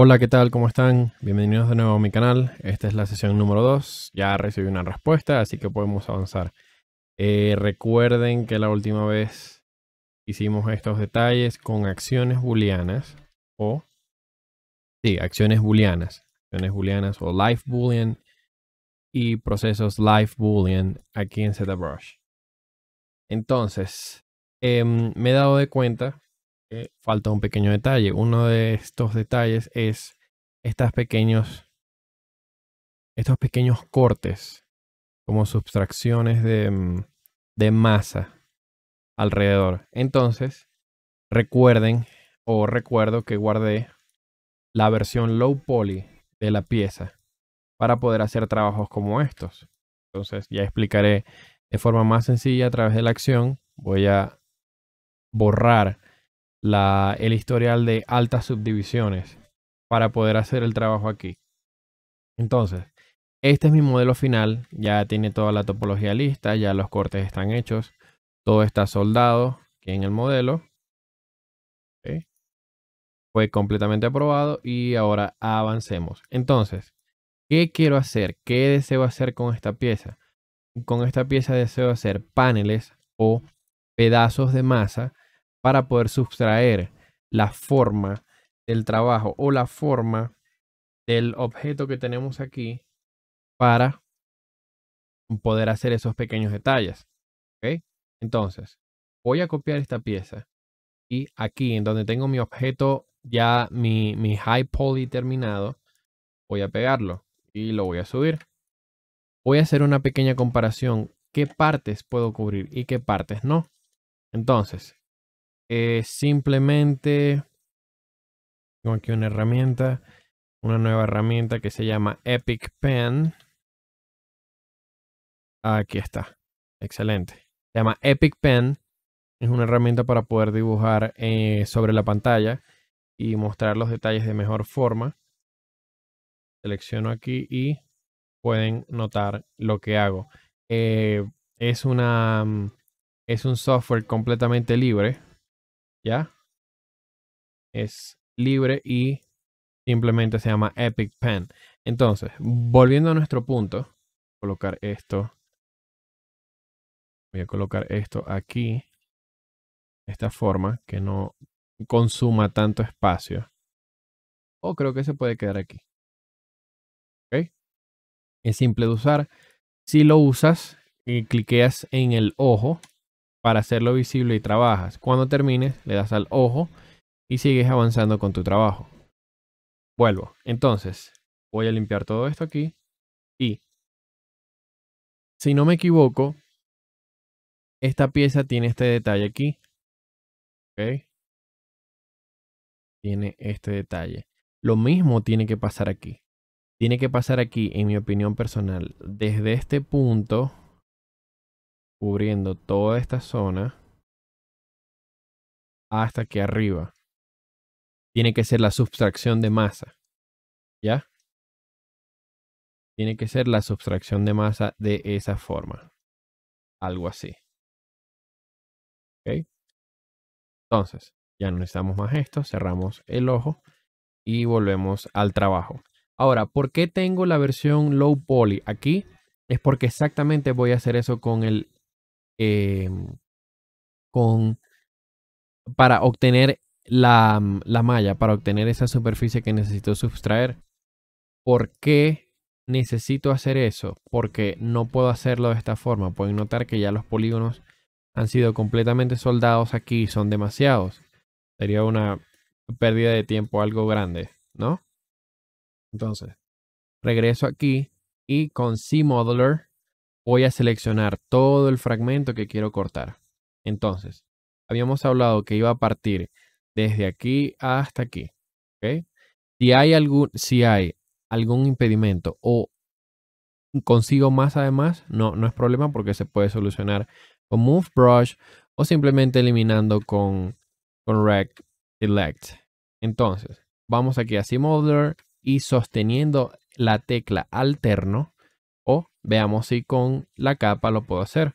Hola, ¿qué tal? ¿Cómo están? Bienvenidos de nuevo a mi canal. Esta es la sesión número 2. Ya recibí una respuesta, así que podemos avanzar. Eh, recuerden que la última vez hicimos estos detalles con acciones booleanas o... Sí, acciones booleanas. Acciones booleanas o live boolean y procesos live boolean aquí en ZBrush. Entonces, em, me he dado de cuenta eh, falta un pequeño detalle. Uno de estos detalles es estas pequeños, estos pequeños cortes como sustracciones de, mm, de masa alrededor. Entonces, recuerden o recuerdo que guardé la versión low poly de la pieza para poder hacer trabajos como estos. Entonces ya explicaré de forma más sencilla a través de la acción. Voy a borrar la, el historial de altas subdivisiones para poder hacer el trabajo aquí. Entonces, este es mi modelo final, ya tiene toda la topología lista, ya los cortes están hechos, todo está soldado aquí en el modelo. Fue completamente aprobado y ahora avancemos. Entonces, ¿qué quiero hacer? ¿Qué deseo hacer con esta pieza? Con esta pieza deseo hacer paneles o pedazos de masa para poder sustraer la forma del trabajo o la forma del objeto que tenemos aquí para poder hacer esos pequeños detalles. ¿Ok? Entonces, voy a copiar esta pieza y aquí en donde tengo mi objeto ya mi, high poly terminado, voy a pegarlo y lo voy a subir. Voy a hacer una pequeña comparación. ¿Qué partes puedo cubrir y qué partes no? Entonces, eh, simplemente tengo aquí una herramienta, una nueva herramienta que se llama Epic Pen. Aquí está, excelente. Se llama Epic Pen. Es una herramienta para poder dibujar eh, sobre la pantalla y mostrar los detalles de mejor forma. Selecciono aquí y pueden notar lo que hago. Eh, es, una, mm, es un software completamente libre es libre y simplemente se llama Epic Pen. Entonces, volviendo a nuestro punto, colocar esto. Voy a colocar esto aquí. Esta forma que no consuma tanto espacio. O creo que se puede quedar aquí. Es simple de usar. Si lo usas y cliqueas en el ojo, para hacerlo visible y trabajas. Cuando termines, le das al ojo y sigues avanzando con tu trabajo. Vuelvo. Entonces, voy a limpiar todo esto aquí y, si no me equivoco, esta pieza tiene este detalle aquí. ¿Ok? Tiene este detalle. Lo mismo tiene que pasar aquí. Tiene que pasar aquí, en mi opinión personal, desde este punto cubriendo toda esta zona hasta aquí arriba. Tiene que ser la sustracción de masa. ¿Ya? Tiene que ser la sustracción de masa de esa forma. Algo así. ¿Ok? Entonces, ya no necesitamos más esto. Cerramos el ojo y volvemos al trabajo. Ahora, ¿por qué tengo la versión low poly aquí? Es porque exactamente voy a hacer eso con el Em, con, para obtener la, mm, la, malla, para obtener esa superficie que necesito sustraer. ¿Por qué necesito hacer eso? Porque no puedo hacerlo de esta forma. Pueden notar que ya los polígonos han sido completamente soldados aquí, son demasiados. Sería una pérdida de tiempo algo grande, ¿no? Entonces, regreso aquí y con c voy a seleccionar todo el fragmento que quiero cortar. Entonces, habíamos hablado que iba a partir desde aquí hasta aquí. Si, hay algún, si hay algún impedimento o consigo más además, no, no es problema porque se puede solucionar con Move Brush o simplemente eliminando con, con Select. Entonces, vamos aquí a Simolder y sosteniendo la tecla alterno, Veamos si con la capa lo puedo hacer.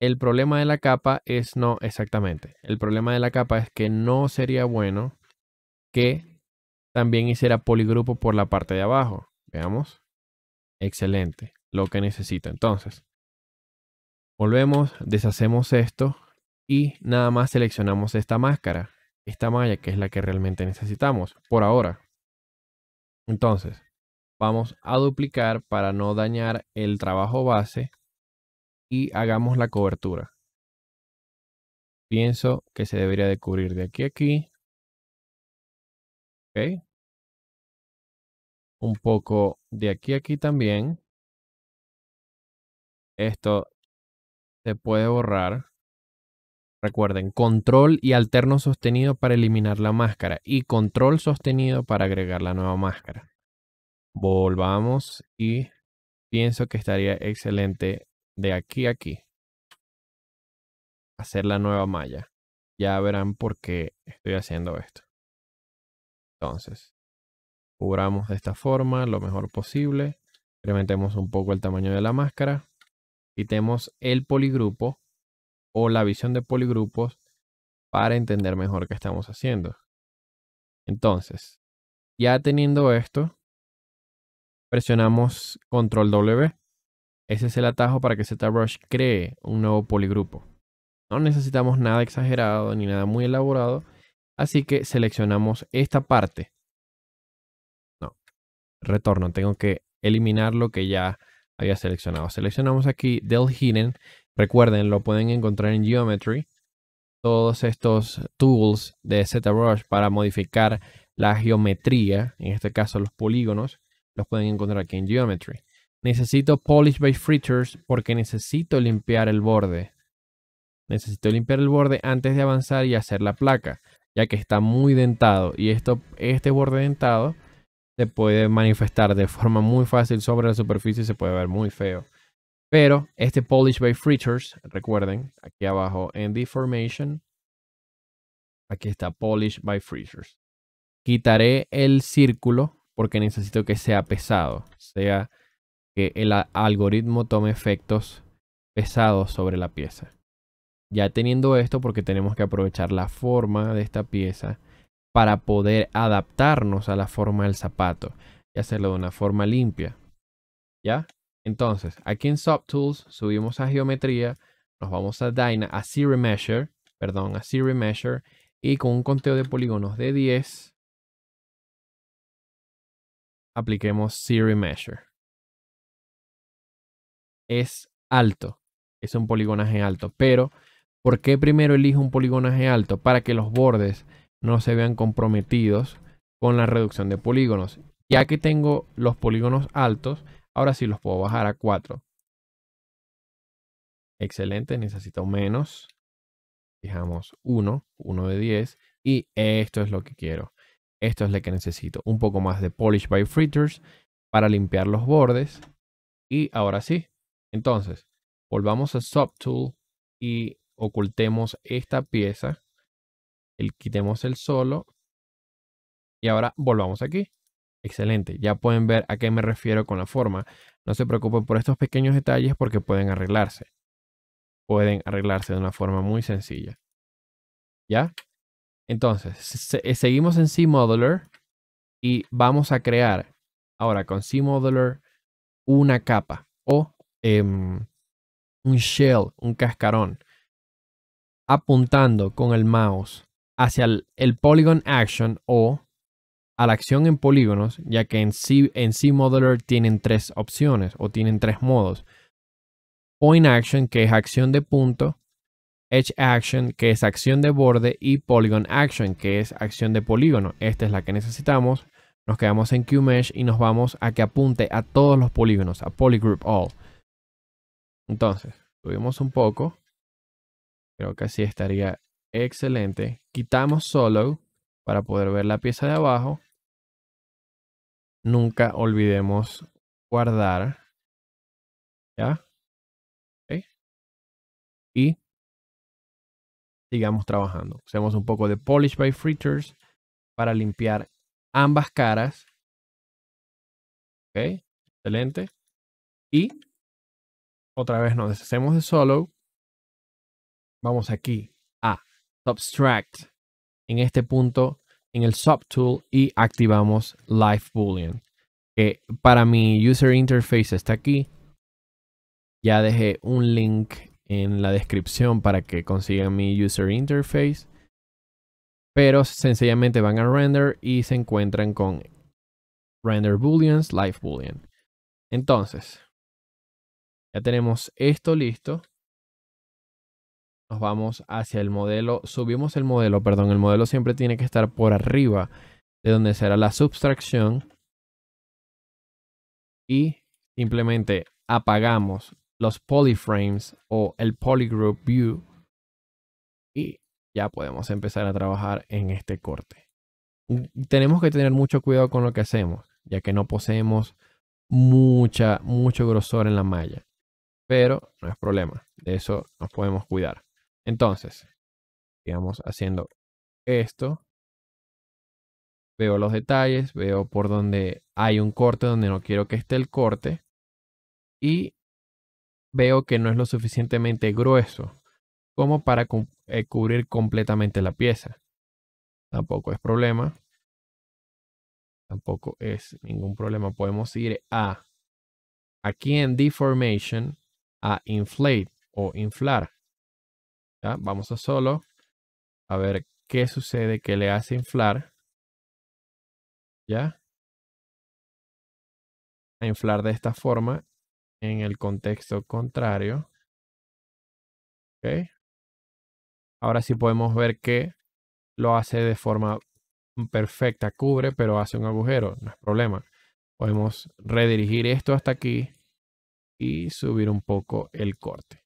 El problema de la capa es no, exactamente. El problema de la capa es que no sería bueno que también hiciera poligrupo por la parte de abajo. Veamos. Excelente. Lo que necesito. Entonces, volvemos, deshacemos esto y nada más seleccionamos esta máscara. Esta malla que es la que realmente necesitamos por ahora. Entonces, vamos a duplicar para no dañar el trabajo base y hagamos la cobertura. Pienso que se debería de cubrir de aquí a aquí. Ok. Un poco de aquí a aquí también. Esto se puede borrar. Recuerden, control y alterno sostenido para eliminar la máscara y control sostenido para agregar la nueva máscara volvamos y pienso que estaría excelente de aquí a aquí hacer la nueva malla. Ya verán por qué estoy haciendo esto. Entonces, cubramos de esta forma lo mejor posible. Incrementemos un poco el tamaño de la máscara. Quitemos el poligrupo o la visión de poligrupos para entender mejor qué estamos haciendo. Entonces, ya teniendo esto, presionamos control W. Ese es el atajo para que ZBrush cree un nuevo poligrupo. No necesitamos nada exagerado ni nada muy elaborado, así que seleccionamos esta parte. No, retorno, tengo que eliminar lo que ya había seleccionado. Seleccionamos aquí Del Hidden. Recuerden, lo pueden encontrar en Geometry. Todos estos tools de ZBrush para modificar la geometría, en este caso los polígonos, los pueden encontrar aquí en Geometry. Necesito Polish by Fritters porque necesito limpiar el borde. Necesito limpiar el borde antes de avanzar y hacer la placa, ya que está muy dentado. Y esto, este borde dentado se puede manifestar de forma muy fácil sobre la superficie se puede ver muy feo. Pero este Polish by Fritters, recuerden, aquí abajo en Deformation, aquí está Polish by Fritters. Quitaré el círculo porque necesito que sea pesado, sea que el algoritmo tome efectos pesados sobre la pieza. Ya teniendo esto, porque tenemos que aprovechar la forma de esta pieza para poder adaptarnos a la forma del zapato y hacerlo de una forma limpia. ¿Ya? Entonces, aquí en Subtools subimos a geometría, nos vamos a Dyna, a Siri Measure, perdón, a Siri Measure, y con un conteo de polígonos de 10, apliquemos Siri Measure. Es alto, es un poligonaje alto, pero ¿por qué primero elijo un poligonaje alto? Para que los bordes no se vean comprometidos con la reducción de polígonos. Ya que tengo los polígonos altos, ahora sí los puedo bajar a 4. Excelente, necesito menos. Fijamos 1, 1 de 10. Y esto es lo que quiero. Esto es lo que necesito. Un poco más de Polish by Fritters para limpiar los bordes. Y ahora sí. Entonces, volvamos a Subtool y ocultemos esta pieza. El, quitemos el solo. Y ahora volvamos aquí. Excelente. Ya pueden ver a qué me refiero con la forma. No se preocupen por estos pequeños detalles porque pueden arreglarse. Pueden arreglarse de una forma muy sencilla. ¿Ya? Entonces, seguimos en C Modeler y vamos a crear ahora con C Modeler una capa o em, un shell, un cascarón, apuntando con el mouse hacia el, polygon action o a la acción en polígonos, ya que en, C, en tienen tres opciones o tienen tres modos. Point action, que es acción de punto, Edge Action, que es acción de borde, y Polygon Action, que es acción de polígono. Esta es la que necesitamos. Nos quedamos en QMesh y nos vamos a que apunte a todos los polígonos, a Polygroup All. Entonces, subimos un poco. Creo que así estaría excelente. Quitamos solo para poder ver la pieza de abajo. Nunca olvidemos guardar. ¿Ya? Y sigamos trabajando. Hacemos un poco de Polish by Fritters para limpiar ambas caras. Ok, excelente. Y otra vez nos deshacemos de Solo. Vamos aquí a Subtract. En este punto, en el Subtool y activamos Live Boolean. Que para mi user interface está aquí. Ya dejé un link en la descripción para que consigan mi user interface. Pero sencillamente van a render y se encuentran con render booleans, live boolean. Entonces, ya tenemos esto listo. Nos vamos hacia el modelo, subimos el modelo, perdón, el modelo siempre tiene que estar por arriba de donde será la subtracción. Y simplemente apagamos los polyframes o el polygroup view y ya podemos empezar a trabajar en este corte. Tenemos que tener mucho cuidado con lo que hacemos, ya que no poseemos mucha, mucho grosor en la malla. Pero no es problema, de eso nos podemos cuidar. Entonces, digamos haciendo esto. Veo los detalles, veo por donde hay un corte, donde no quiero que esté el corte. Y veo que no es lo suficientemente grueso como para eh, cubrir completamente la pieza. Tampoco es problema. Tampoco es ningún problema. Podemos ir a aquí en deformation a inflate o inflar. Vamos a solo a ver qué sucede que le hace inflar. ¿Ya? A inflar de esta forma en el contexto contrario. ¿Okay? Ahora sí podemos ver que lo hace de forma perfecta, cubre, pero hace un agujero, no es problema. Podemos redirigir esto hasta aquí y subir un poco el corte.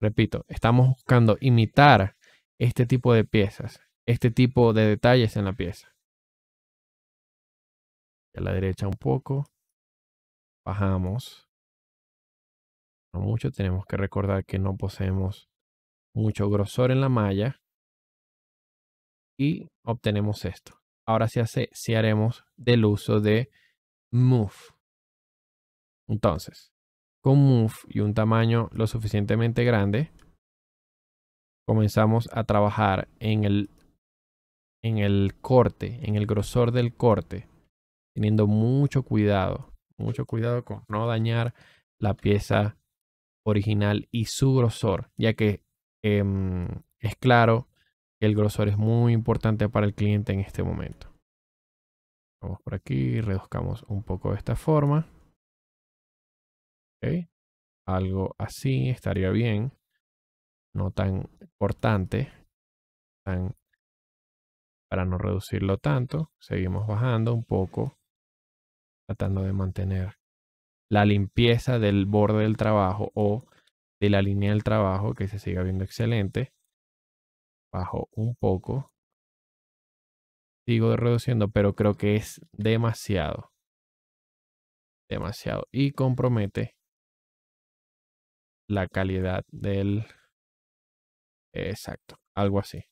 Repito, estamos buscando imitar este tipo de piezas, este tipo de detalles en la pieza. A la derecha un poco bajamos. No mucho, tenemos que recordar que no poseemos mucho grosor en la malla. Y obtenemos esto. Ahora sí, hace, haremos del uso de move. Entonces, con move y un tamaño lo suficientemente grande, comenzamos a trabajar en el, en el corte, en el grosor del corte, teniendo mucho cuidado mucho cuidado con no dañar la pieza original y su grosor, ya que em, es claro que el grosor es muy importante para el cliente en este momento. Vamos por aquí, reduzcamos un poco de esta forma. Algo así estaría bien. No tan importante Tan, para no reducirlo tanto. Seguimos bajando un poco tratando de mantener la limpieza del borde del trabajo o de la línea del trabajo que se siga viendo excelente. Bajo un poco. Sigo reduciendo, pero creo que es demasiado. Demasiado. Y compromete la calidad del... Exacto, algo así.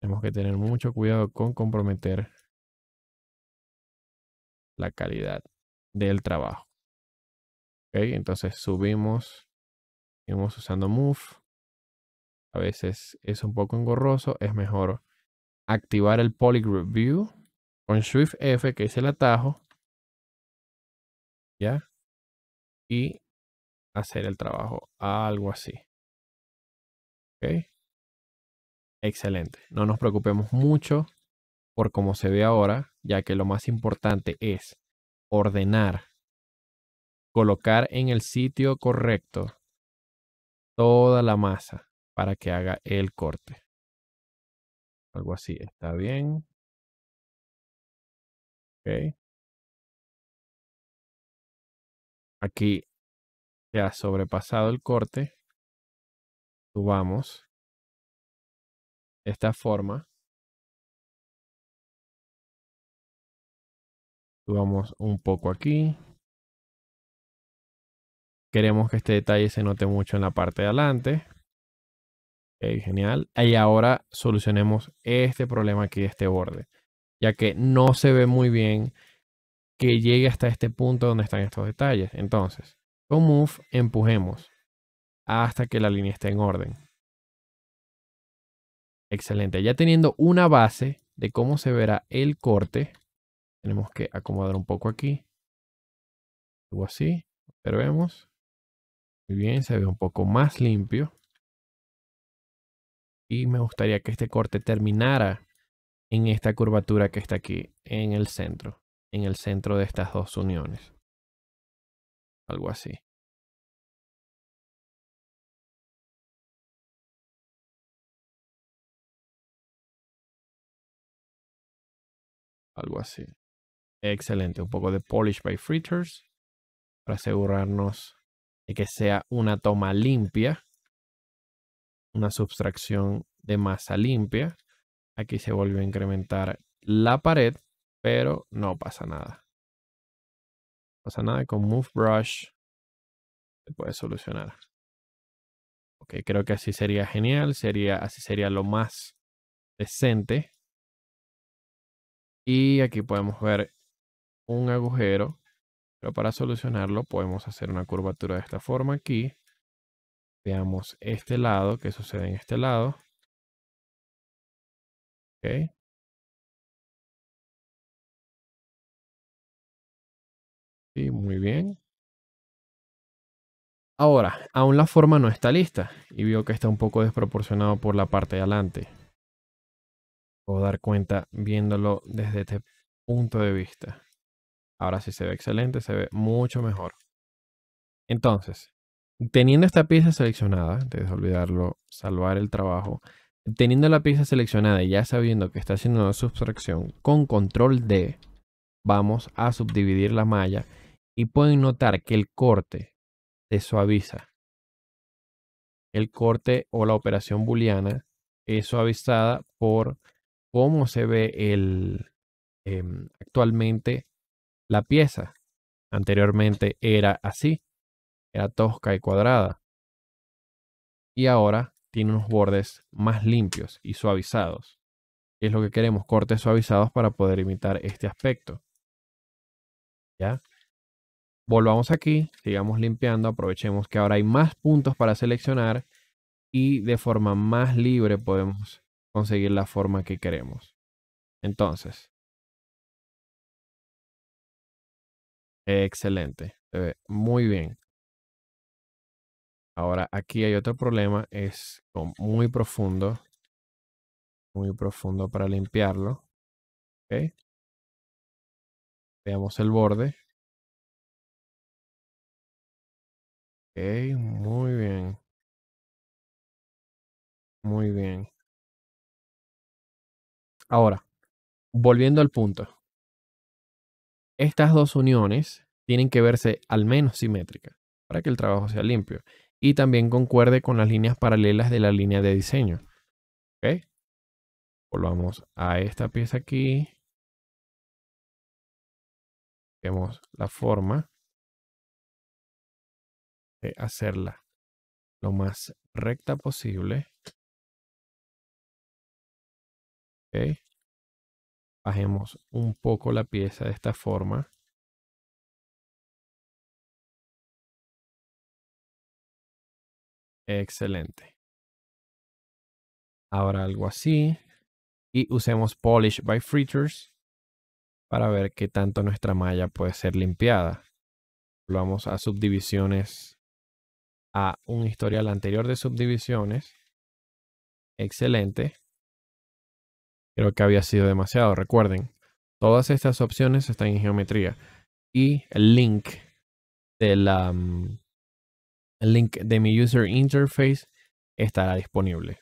Tenemos que tener mucho cuidado con comprometer la calidad del trabajo. entonces subimos, seguimos usando move. A veces es un poco engorroso, es mejor activar el polygroup view con shift F, que es el atajo. ¿Ya? Y hacer el trabajo, algo así. Excelente. No nos preocupemos mucho por como se ve ahora, ya que lo más importante es ordenar, colocar en el sitio correcto toda la masa para que haga el corte. Algo así, está bien. Ok. Aquí se ha sobrepasado el corte. Subamos esta forma Subamos un poco aquí. Queremos que este detalle se note mucho en la parte de adelante. genial. Y ahora solucionemos este problema aquí de este borde, ya que no se ve muy bien que llegue hasta este punto donde están estos detalles. Entonces, con Move empujemos hasta que la línea esté en orden. Excelente. Ya teniendo una base de cómo se verá el corte, tenemos que acomodar un poco aquí. Algo así. Observemos. Muy bien, se ve un poco más limpio. Y me gustaría que este corte terminara en esta curvatura que está aquí en el centro. En el centro de estas dos uniones. Algo así. algo así. Excelente, un poco de polish by fritters para asegurarnos de que sea una toma limpia, una substracción de masa limpia. Aquí se volvió a incrementar la pared, pero no pasa nada. No pasa nada con Move Brush. Se puede solucionar. Ok, creo que así sería genial. Sería, así sería lo más decente. Y aquí podemos ver un agujero, pero para solucionarlo podemos hacer una curvatura de esta forma aquí. Veamos este lado, qué sucede en este lado. ok, Sí, muy bien. Ahora, aún la forma no está lista y veo que está un poco desproporcionado por la parte de adelante. Puedo dar cuenta viéndolo desde este punto de vista. Ahora sí se ve excelente, se ve mucho mejor. Entonces, teniendo esta pieza seleccionada, de olvidarlo, salvar el trabajo. Teniendo la pieza seleccionada y ya sabiendo que está haciendo una substracción, con control D, vamos a subdividir la malla y pueden notar que el corte se suaviza. El corte o la operación booleana es suavizada por cómo se ve el, em, actualmente la pieza. Anteriormente era así, era tosca y cuadrada. Y ahora tiene unos bordes más limpios y suavizados. Es lo que queremos, cortes suavizados para poder imitar este aspecto. ¿Ya? Volvamos aquí, sigamos limpiando, aprovechemos que ahora hay más puntos para seleccionar y de forma más libre podemos conseguir la forma que queremos. Entonces, Excelente. ve muy bien. Ahora, aquí hay otro problema. Es muy profundo. Muy profundo para limpiarlo. Veamos el borde. Okay, muy bien. Muy bien. Ahora, volviendo al punto. Estas dos uniones tienen que verse al menos simétricas para que el trabajo sea limpio y también concuerde con las líneas paralelas de la línea de diseño. Volvamos a esta pieza aquí. Vemos la forma de hacerla lo más recta posible. Bajemos un poco la pieza de esta forma. Excelente. Ahora algo así. Y usemos Polish by Fritters para ver qué tanto nuestra malla puede ser limpiada. Vamos a subdivisiones, a un historial anterior de subdivisiones. Excelente. Creo que había sido demasiado. Recuerden, todas estas opciones están en geometría. Y el link de la, mm, link de mi user interface estará disponible.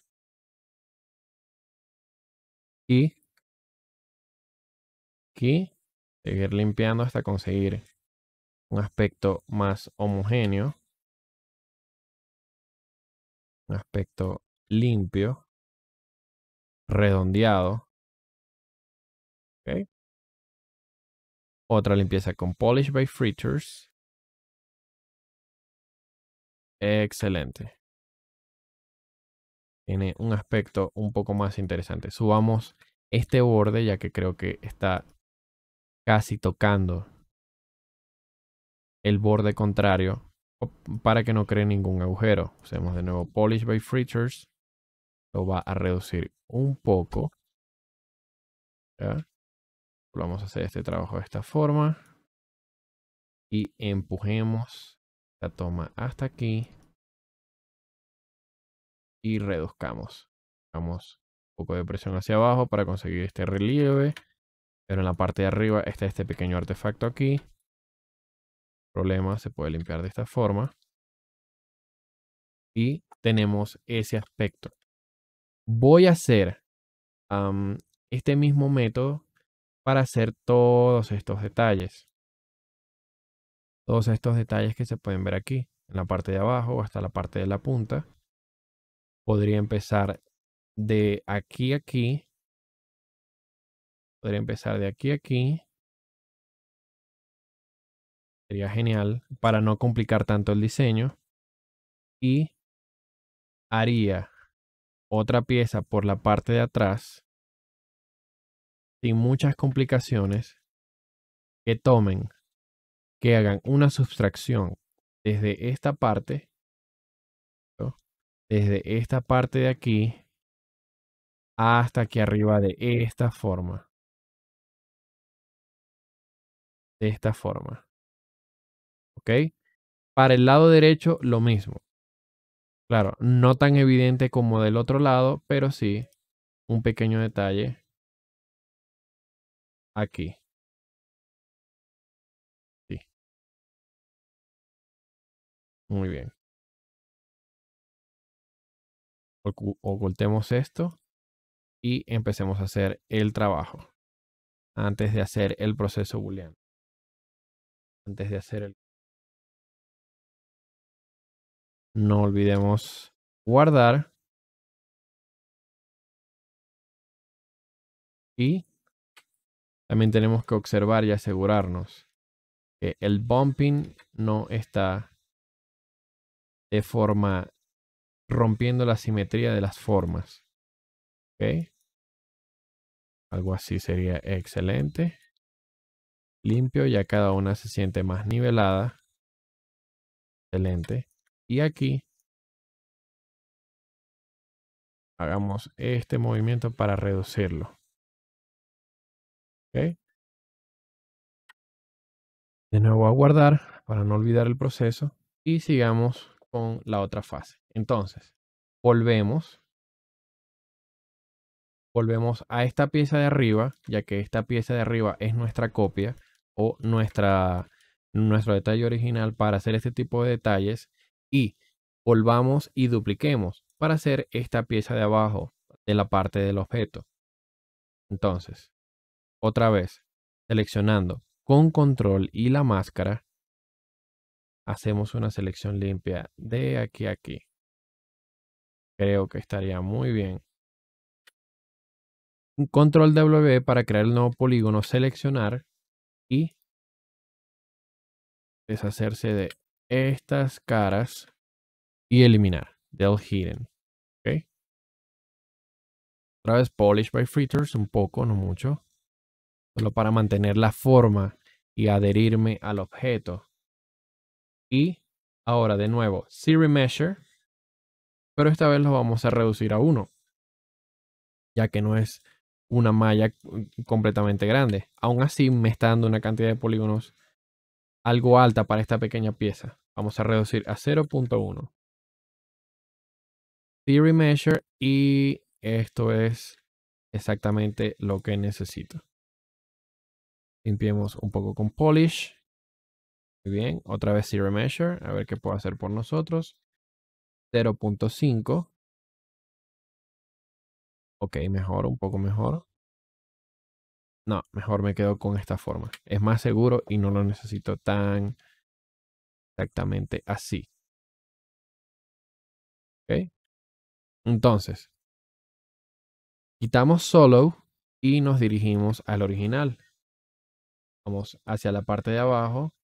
Y aquí seguir limpiando hasta conseguir un aspecto más homogéneo. Un aspecto limpio, redondeado. Otra limpieza con Polish by Fritters. Excelente. Tiene un aspecto un poco más interesante. Subamos este borde ya que creo que está casi tocando el borde contrario para que no cree ningún agujero. Usemos de nuevo Polish by Fritters. Lo va a reducir un poco vamos a hacer este trabajo de esta forma. Y empujemos la toma hasta aquí. Y reduzcamos. Vamos un poco de presión hacia abajo para conseguir este relieve. Pero en la parte de arriba está este pequeño artefacto aquí. Problema, se puede limpiar de esta forma. Y tenemos ese aspecto. Voy a hacer este mismo método para hacer todos estos detalles. Todos estos detalles que se pueden ver aquí, en la parte de abajo hasta la parte de la punta. Podría empezar de aquí a aquí. Podría empezar de aquí a aquí. Sería genial para no complicar tanto el diseño. Y haría otra pieza por la parte de atrás muchas complicaciones que tomen, que hagan una sustracción desde esta parte, desde esta parte de aquí hasta aquí arriba de esta forma. De esta forma. ¿Ok? Para el lado derecho lo mismo. Claro, no tan evidente como del otro lado, pero sí un pequeño detalle aquí. Sí. Muy bien. Ocultemos esto y empecemos a hacer el trabajo antes de hacer el proceso booleano. Antes de hacer el... No olvidemos guardar. Y también tenemos que observar y asegurarnos que el bumping no está de forma rompiendo la simetría de las formas. ¿Ok? Algo así sería excelente. Limpio, ya cada una se siente más nivelada. Excelente. Y aquí hagamos este movimiento para reducirlo. De nuevo a guardar para no olvidar el proceso y sigamos con la otra fase. Entonces, volvemos. Volvemos a esta pieza de arriba, ya que esta pieza de arriba es nuestra copia o nuestra, nuestro detalle original para hacer este tipo de detalles. Y volvamos y dupliquemos para hacer esta pieza de abajo de la parte del objeto. Entonces, otra vez, seleccionando con control y la máscara, hacemos una selección limpia de aquí a aquí. Creo que estaría muy bien. Control W para crear el nuevo polígono, seleccionar y deshacerse de estas caras y eliminar del hidden. ¿okay? Otra vez polish by fritters, un poco, no mucho solo para mantener la forma y adherirme al objeto. Y ahora de nuevo, Siri Measure, pero esta vez lo vamos a reducir a 1, ya que no es una malla completamente grande. Aún así me está dando una cantidad de polígonos algo alta para esta pequeña pieza. Vamos a reducir a 0.1. Theory Measure y esto es exactamente lo que necesito. Limpiemos un poco con polish. Muy bien, otra vez zero measure, a ver qué puedo hacer por nosotros. 0.5. Ok, mejor, un poco mejor. No, mejor me quedo con esta forma. Es más seguro y no lo necesito tan exactamente así. Ok. Entonces, quitamos solo y nos dirigimos al original. Vamos hacia la parte de abajo.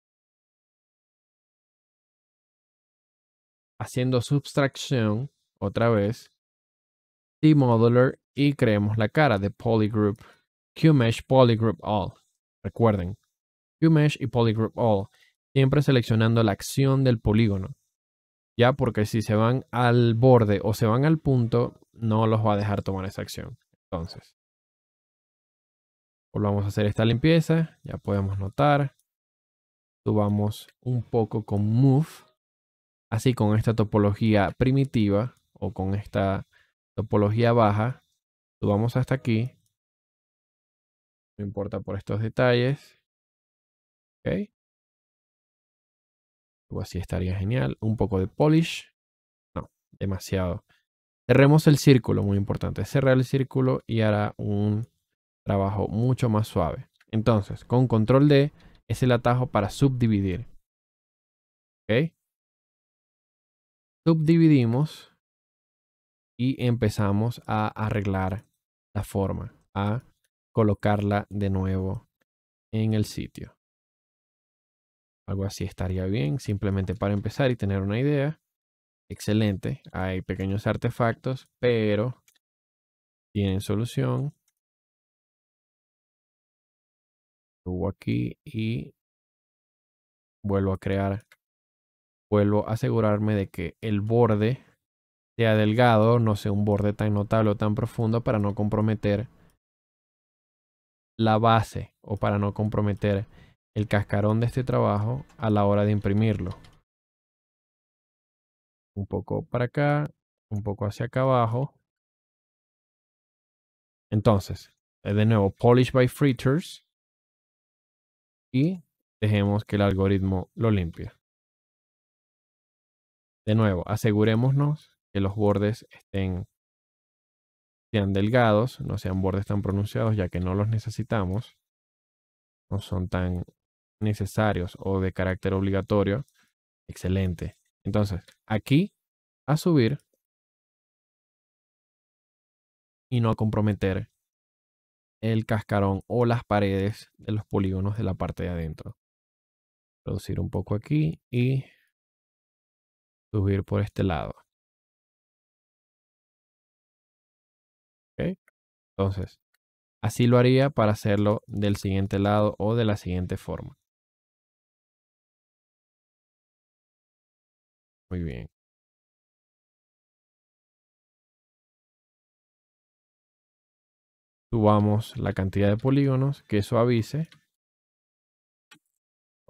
Haciendo subtracción otra vez. T-Modeler y creemos la cara de Polygroup. QMesh, Polygroup All. Recuerden, QMesh y Polygroup All. Siempre seleccionando la acción del polígono. Ya porque si se van al borde o se van al punto, no los va a dejar tomar esa acción. Entonces, Volvamos a hacer esta limpieza. Ya podemos notar. Subamos un poco con Move. Así con esta topología primitiva o con esta topología baja. Subamos hasta aquí. No importa por estos detalles. Ok. O así estaría genial. Un poco de polish. No, demasiado. Cerremos el círculo, muy importante. Cerrar el círculo y hará un trabajo mucho más suave. Entonces, con control D es el atajo para subdividir. ¿Ok? Subdividimos y empezamos a arreglar la forma, a colocarla de nuevo en el sitio. Algo así estaría bien, simplemente para empezar y tener una idea. Excelente, hay pequeños artefactos, pero tienen solución. subo aquí y vuelvo a crear, vuelvo a asegurarme de que el borde sea delgado, no sea un borde tan notable o tan profundo para no comprometer la base o para no comprometer el cascarón de este trabajo a la hora de imprimirlo. Un poco para acá, un poco hacia acá abajo. Entonces, eh, de nuevo, Polish by Fritters y dejemos que el algoritmo lo limpie. De nuevo, asegurémonos que los bordes estén sean delgados, no sean bordes tan pronunciados ya que no los necesitamos, no son tan necesarios o de carácter obligatorio. Excelente. Entonces, aquí a subir y no a comprometer el cascarón o las paredes de los polígonos de la parte de adentro. Producir un poco aquí y subir por este lado. Entonces, así lo haría para hacerlo del siguiente lado o de la siguiente forma. Muy bien. subamos la cantidad de polígonos, que eso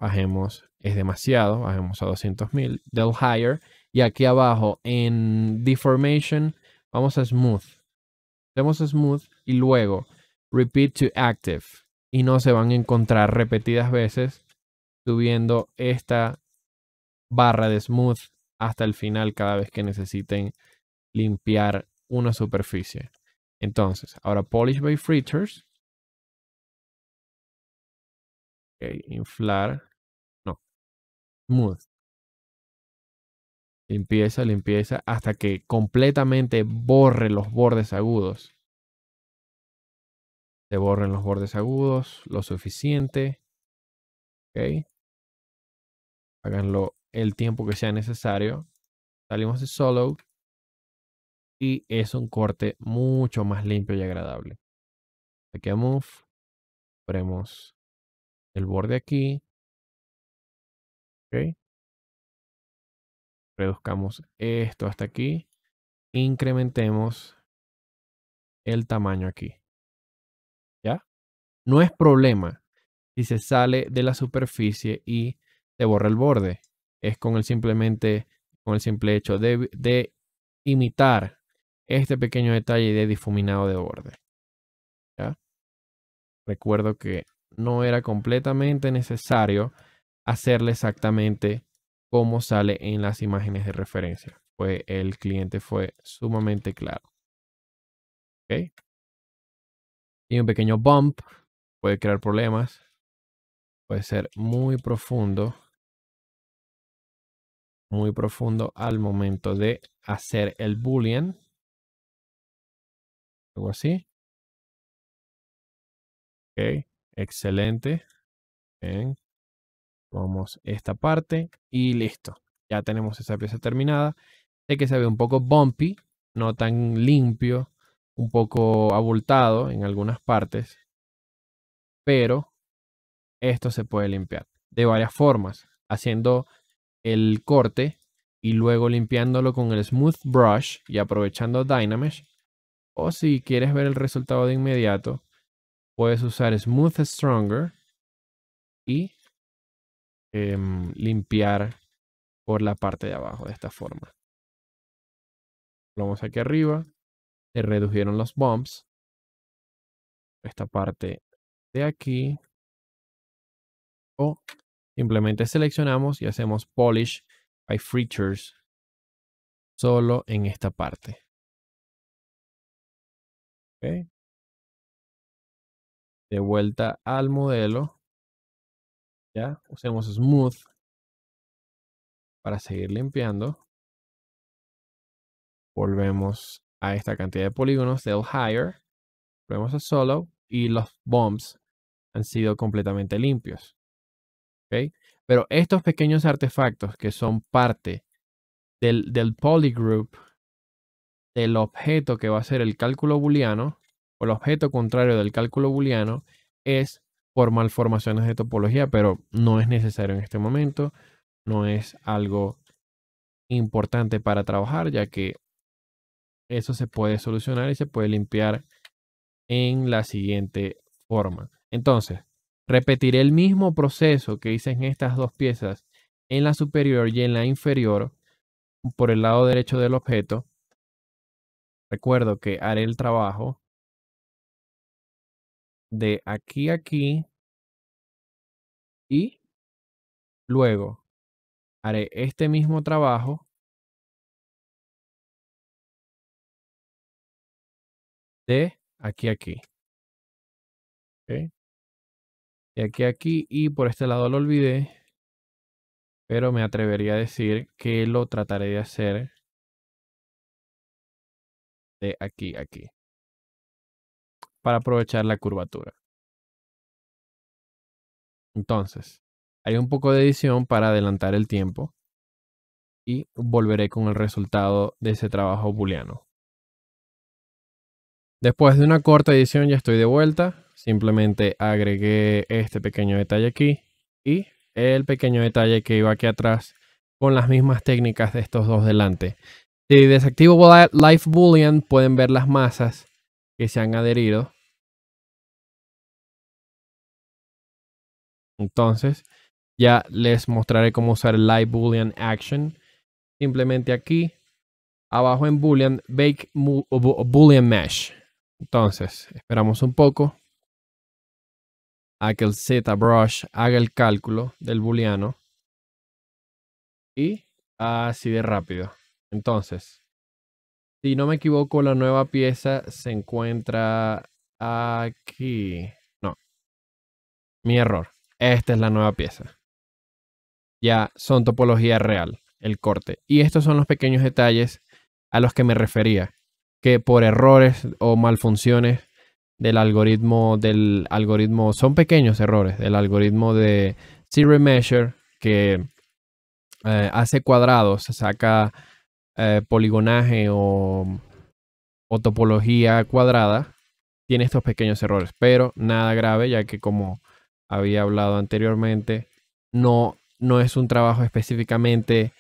Bajemos, es demasiado, bajemos a 200.000, del higher. Y aquí abajo en deformation vamos a smooth. Hacemos smooth y luego repeat to active. Y no se van a encontrar repetidas veces subiendo esta barra de smooth hasta el final cada vez que necesiten limpiar una superficie. Entonces, ahora Polish by Fritters. inflar. No. Smooth. Limpieza, limpieza, hasta que completamente borre los bordes agudos. Se borren los bordes agudos lo suficiente. Ok. Háganlo el tiempo que sea necesario. Salimos de solo y es un corte mucho más limpio y agradable. Aquí move, ponemos el borde aquí. Okay. Reduzcamos esto hasta aquí. Incrementemos el tamaño aquí. ¿Ya? No es problema si se sale de la superficie y se borra el borde. Es con el simplemente con el simple hecho de imitar este pequeño detalle de difuminado de borde. Recuerdo que no era completamente necesario hacerle exactamente como sale en las imágenes de referencia. Pues el cliente fue sumamente claro. Y un pequeño bump puede crear problemas. Puede ser muy profundo. Muy profundo al momento de hacer el boolean algo así. Ok, excelente. Bien. Vamos esta parte y listo. Ya tenemos esa pieza terminada. Sé que se ve un poco bumpy, no tan limpio, un poco abultado en algunas partes, pero esto se puede limpiar de varias formas, haciendo el corte y luego limpiándolo con el smooth brush y aprovechando Dynamesh o si quieres ver el resultado de inmediato, puedes usar Smooth Stronger y em, limpiar por la parte de abajo de esta forma. Vamos aquí arriba. Se redujeron los bumps. Esta parte de aquí. O simplemente seleccionamos y hacemos Polish by Features solo en esta parte. De vuelta al modelo. Ya, usemos Smooth para seguir limpiando. Volvemos a esta cantidad de polígonos del Higher. Volvemos a Solo y los bombs han sido completamente limpios. Pero estos pequeños artefactos que son parte del, del polygroup del objeto que va a ser el cálculo booleano, o el objeto contrario del cálculo booleano, es por malformaciones de topología, pero no es necesario en este momento, no es algo importante para trabajar, ya que eso se puede solucionar y se puede limpiar en la siguiente forma. Entonces, repetiré el mismo proceso que hice en estas dos piezas, en la superior y en la inferior, por el lado derecho del objeto, Recuerdo que haré el trabajo de aquí a aquí y luego haré este mismo trabajo de aquí a aquí. De aquí a aquí y por este lado lo olvidé, pero me atrevería a decir que lo trataré de hacer de aquí aquí para aprovechar la curvatura. Entonces, hay un poco de edición para adelantar el tiempo y volveré con el resultado de ese trabajo booleano. Después de una corta edición ya estoy de vuelta. Simplemente agregué este pequeño detalle aquí y el pequeño detalle que iba aquí atrás con las mismas técnicas de estos dos delante. Si desactivo Live Boolean, pueden ver las masas que se han adherido. Entonces, ya les mostraré cómo usar Live Boolean Action. Simplemente aquí, abajo en Boolean, Bake Boolean Mesh. Entonces, esperamos un poco a que el ZBrush haga el cálculo del booleano. Y así de rápido. Entonces, si no me equivoco, la nueva pieza se encuentra aquí. No. Mi error. Esta es la nueva pieza. Ya son topología real, el corte. Y estos son los pequeños detalles a los que me refería. Que por errores o malfunciones del algoritmo, del algoritmo, son pequeños errores del algoritmo de Siri Measure que eh, hace cuadrados, saca eh, poligonaje o, topología cuadrada, tiene estos pequeños errores, pero nada grave, ya que como había hablado anteriormente, no, no es un trabajo específicamente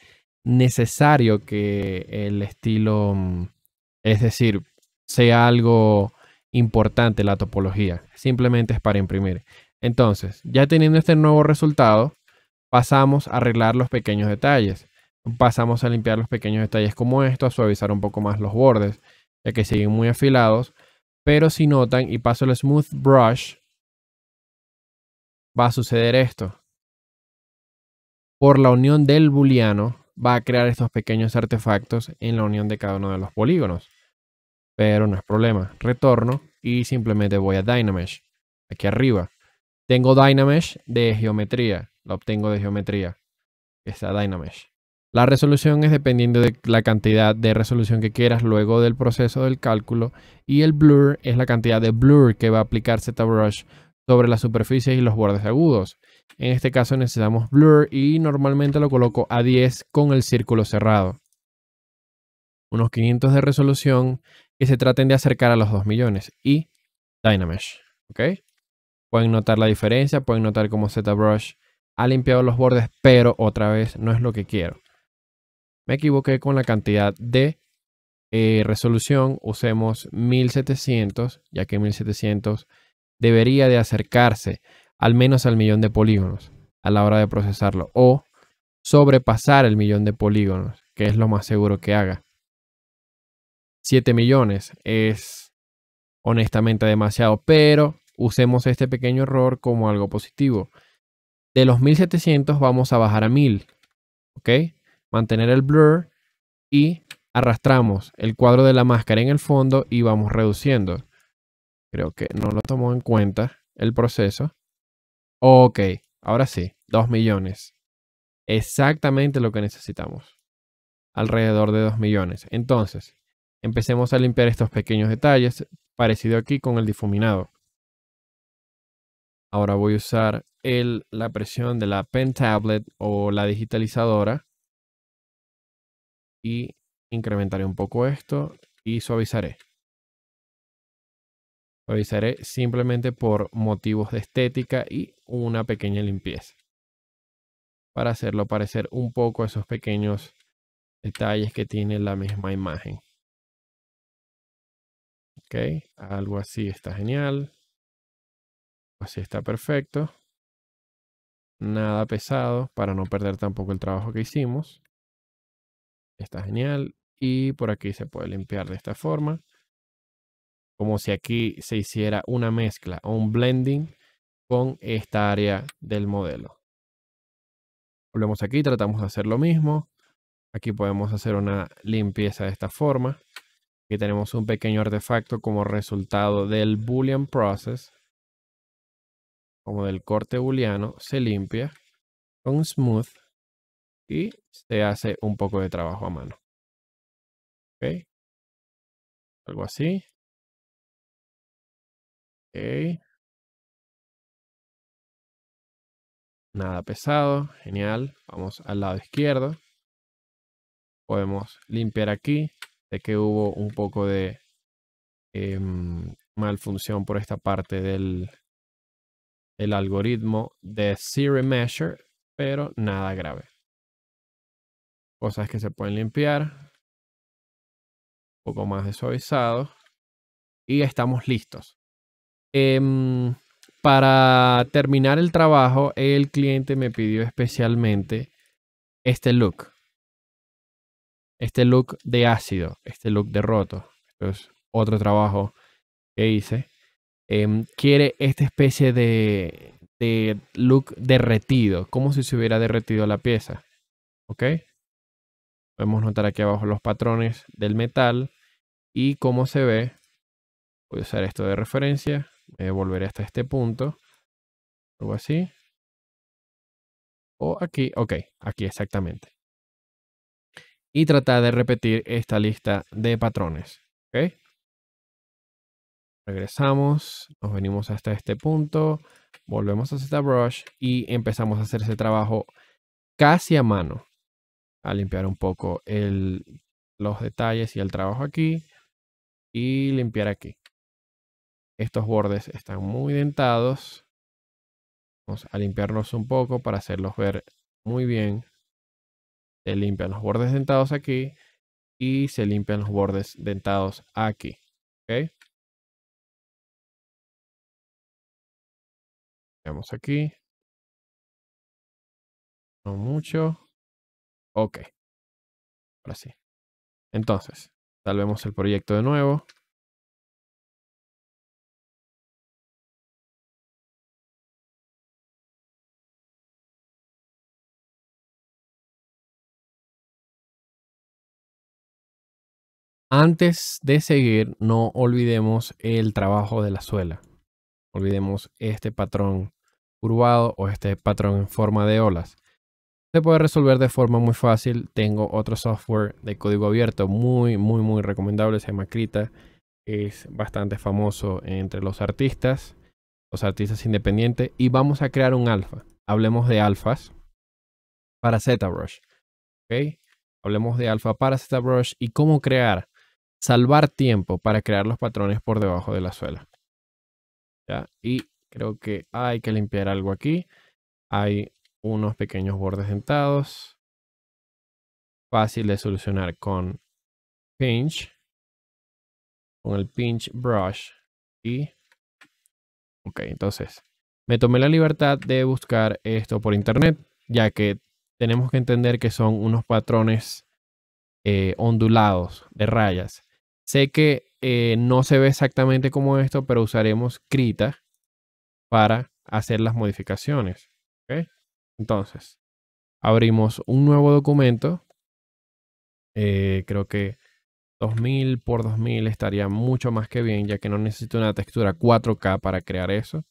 necesario que el estilo, mm, es decir, sea algo importante la topología, simplemente es para imprimir. Entonces, ya teniendo este nuevo resultado, pasamos a arreglar los pequeños detalles pasamos a limpiar los pequeños detalles como esto, a suavizar un poco más los bordes, ya que siguen muy afilados. Pero si notan y paso el smooth brush, va a suceder esto. Por la unión del booleano va a crear estos pequeños artefactos en la unión de cada uno de los polígonos. Pero no es problema. Retorno y simplemente voy a Dynamesh. Aquí arriba. Tengo Dynamesh de geometría. Lo obtengo de geometría. Está Dynamesh. La resolución es dependiendo de la cantidad de resolución que quieras luego del proceso del cálculo y el blur es la cantidad de blur que va a aplicar ZBrush sobre las superficies y los bordes agudos. En este caso necesitamos blur y normalmente lo coloco a 10 con el círculo cerrado. Unos 500 de resolución que se traten de acercar a los 2 millones y Dynamesh. Pueden notar la diferencia, pueden notar cómo ZBrush ha limpiado los bordes, pero otra vez no es lo que quiero me equivoqué con la cantidad de eh, resolución, usemos 1700, ya que 1700 debería de acercarse al menos al millón de polígonos a la hora de procesarlo o sobrepasar el millón de polígonos, que es lo más seguro que haga. 7 millones es honestamente demasiado, pero usemos este pequeño error como algo positivo. De los 1700 vamos a bajar a 1000, ¿ok? mantener el blur y arrastramos el cuadro de la máscara en el fondo y vamos reduciendo. Creo que no lo tomó en cuenta el proceso. Ok, ahora sí, 2 millones. Exactamente lo que necesitamos. Alrededor de 2 millones. Entonces, empecemos a limpiar estos pequeños detalles, parecido aquí con el difuminado. Ahora voy a usar el, la presión de la pen tablet o la digitalizadora y incrementaré un poco esto y suavizaré. Suavizaré simplemente por motivos de estética y una pequeña limpieza. Para hacerlo parecer un poco esos pequeños detalles que tiene la misma imagen. Ok, algo así está genial. Así está perfecto. Nada pesado para no perder tampoco el trabajo que hicimos. Está genial. Y por aquí se puede limpiar de esta forma. Como si aquí se hiciera una mezcla o un blending con esta área del modelo. Volvemos aquí, tratamos de hacer lo mismo. Aquí podemos hacer una limpieza de esta forma. Aquí tenemos un pequeño artefacto como resultado del Boolean Process. Como del corte booleano, se limpia con Smooth y se hace un poco de trabajo a mano. ¿Ok? Algo así. Ok. Nada pesado, genial. Vamos al lado izquierdo. Podemos limpiar aquí de que hubo un poco de em, malfunción por esta parte del el algoritmo de Siri Measure, pero nada grave. Cosas que se pueden limpiar. Un poco más de suavizado. Y estamos listos. Em, para terminar el trabajo, el cliente me pidió especialmente este look. Este look de ácido, este look de roto. es otro trabajo que hice. Em, quiere esta especie de look derretido, como si se hubiera derretido la pieza. ¿Ok? Podemos notar aquí abajo los patrones del metal y cómo se ve. Voy a usar esto de referencia. Me volveré hasta este punto. Algo así. O aquí, ok, aquí exactamente. Y tratar de repetir esta lista de patrones. ¿ok? Regresamos, nos venimos hasta este punto, volvemos a ZBrush y empezamos a hacer ese trabajo casi a mano a limpiar un poco los detalles y el trabajo aquí y limpiar aquí. Estos bordes están muy dentados. Vamos a limpiarlos un poco para hacerlos ver muy bien. Se limpian los bordes dentados aquí y se limpian los bordes dentados aquí. ¿okay? Veamos aquí. No mucho. Ok. Ahora sí. Entonces, salvemos el proyecto de nuevo. Antes de seguir, no olvidemos el trabajo de la suela. Olvidemos este patrón curvado o este patrón en forma de olas se puede resolver de forma muy fácil. Tengo otro software de código abierto muy, muy, muy recomendable. Se llama Krita. Es bastante famoso entre los artistas, los artistas independientes. Y vamos a crear un alfa. Hablemos de alfas para ZBrush. ¿Ok? Hablemos de alfa para ZBrush y cómo crear, salvar tiempo para crear los patrones por debajo de la suela. ¿Ya? Y creo que hay que limpiar algo aquí. Hay unos pequeños bordes dentados. Fácil de solucionar con pinch, con el pinch brush y... Ok, entonces me tomé la libertad de buscar esto por internet, ya que tenemos que entender que son unos patrones eh, ondulados de rayas. Sé que eh, no se ve exactamente como esto, pero usaremos Krita para hacer las modificaciones. Entonces, abrimos un nuevo documento. Eh, creo que 2000 por 2000 estaría mucho más que bien, ya que no necesito una textura 4K para crear eso.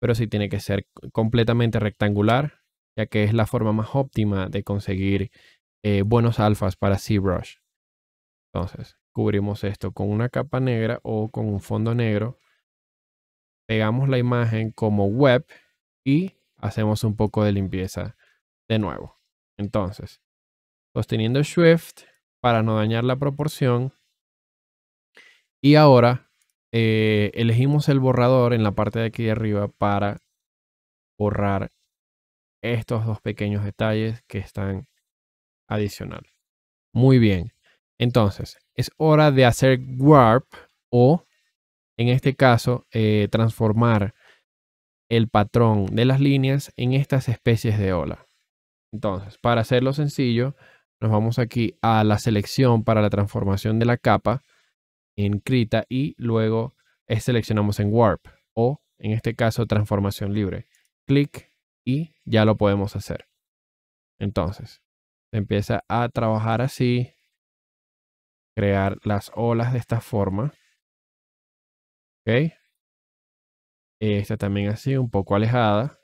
Pero sí tiene que ser completamente rectangular, ya que es la forma más óptima de conseguir eh, buenos alfas para ZBrush. Entonces, cubrimos esto con una capa negra o con un fondo negro. Pegamos la imagen como web y hacemos un poco de limpieza de nuevo. Entonces, sosteniendo Shift para no dañar la proporción. Y ahora eh, elegimos el borrador en la parte de aquí de arriba para borrar estos dos pequeños detalles que están adicionales. Muy bien. Entonces, es hora de hacer warp o, en este caso, eh, transformar el patrón de las líneas en estas especies de ola. Entonces, para hacerlo sencillo, nos vamos aquí a la selección para la transformación de la capa en Krita y luego eh, seleccionamos en Warp o en este caso transformación libre. Clic y ya lo podemos hacer. Entonces, empieza a trabajar así, crear las olas de esta forma. ¿Ok? Esta también así, un poco alejada.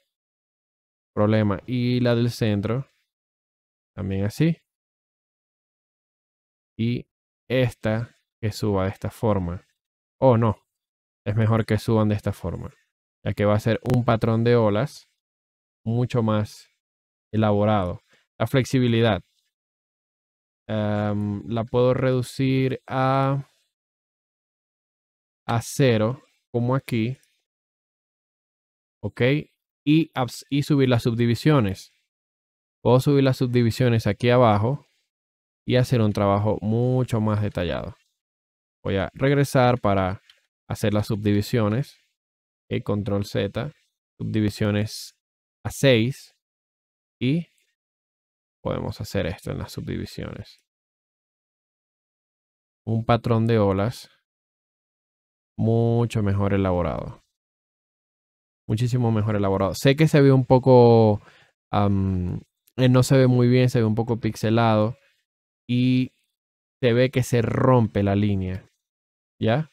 Problema. Y la del centro. También así. Y esta que suba de esta forma. O oh, no. Es mejor que suban de esta forma. Ya que va a ser un patrón de olas mucho más elaborado. La flexibilidad. Em, la puedo reducir a, a cero, como aquí ¿ok? Y, subir las subdivisiones. Puedo subir las subdivisiones aquí abajo y hacer un trabajo mucho más detallado. Voy a regresar para hacer las subdivisiones. el eh, Control Z, subdivisiones a 6 y podemos hacer esto en las subdivisiones. Un patrón de olas mucho mejor elaborado muchísimo mejor elaborado. Sé que se ve un poco, eh, no se ve muy bien, se ve un poco pixelado y se ve que se rompe la línea, ¿ya?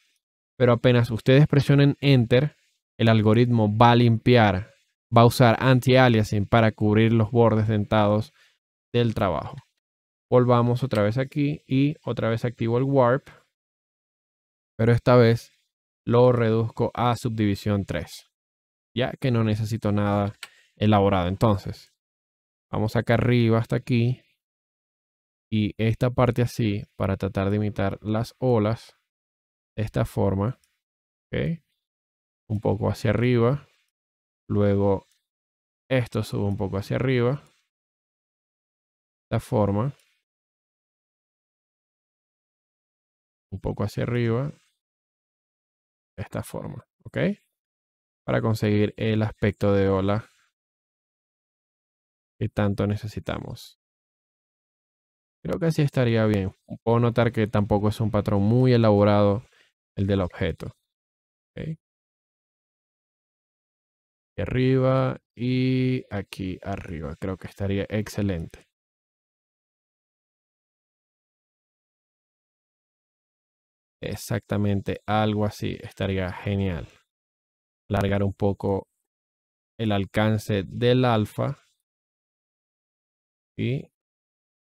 Pero apenas ustedes presionen Enter, el algoritmo va a limpiar, va a usar anti-aliasing para cubrir los bordes dentados del trabajo. Volvamos otra vez aquí y otra vez activo el Warp, pero esta vez lo reduzco a subdivisión 3 ya que no necesito nada elaborado. Entonces, vamos acá arriba hasta aquí y esta parte así para tratar de imitar las olas esta forma. ¿okay? Un poco hacia arriba. Luego esto sube un poco hacia arriba. esta forma. Un poco hacia arriba. esta forma. ¿Ok? para conseguir el aspecto de ola que tanto necesitamos. Creo que así estaría bien. Puedo notar que tampoco es un patrón muy elaborado el del objeto. arriba y aquí arriba. Creo que estaría excelente. Exactamente algo así estaría genial largar un poco el alcance del alfa y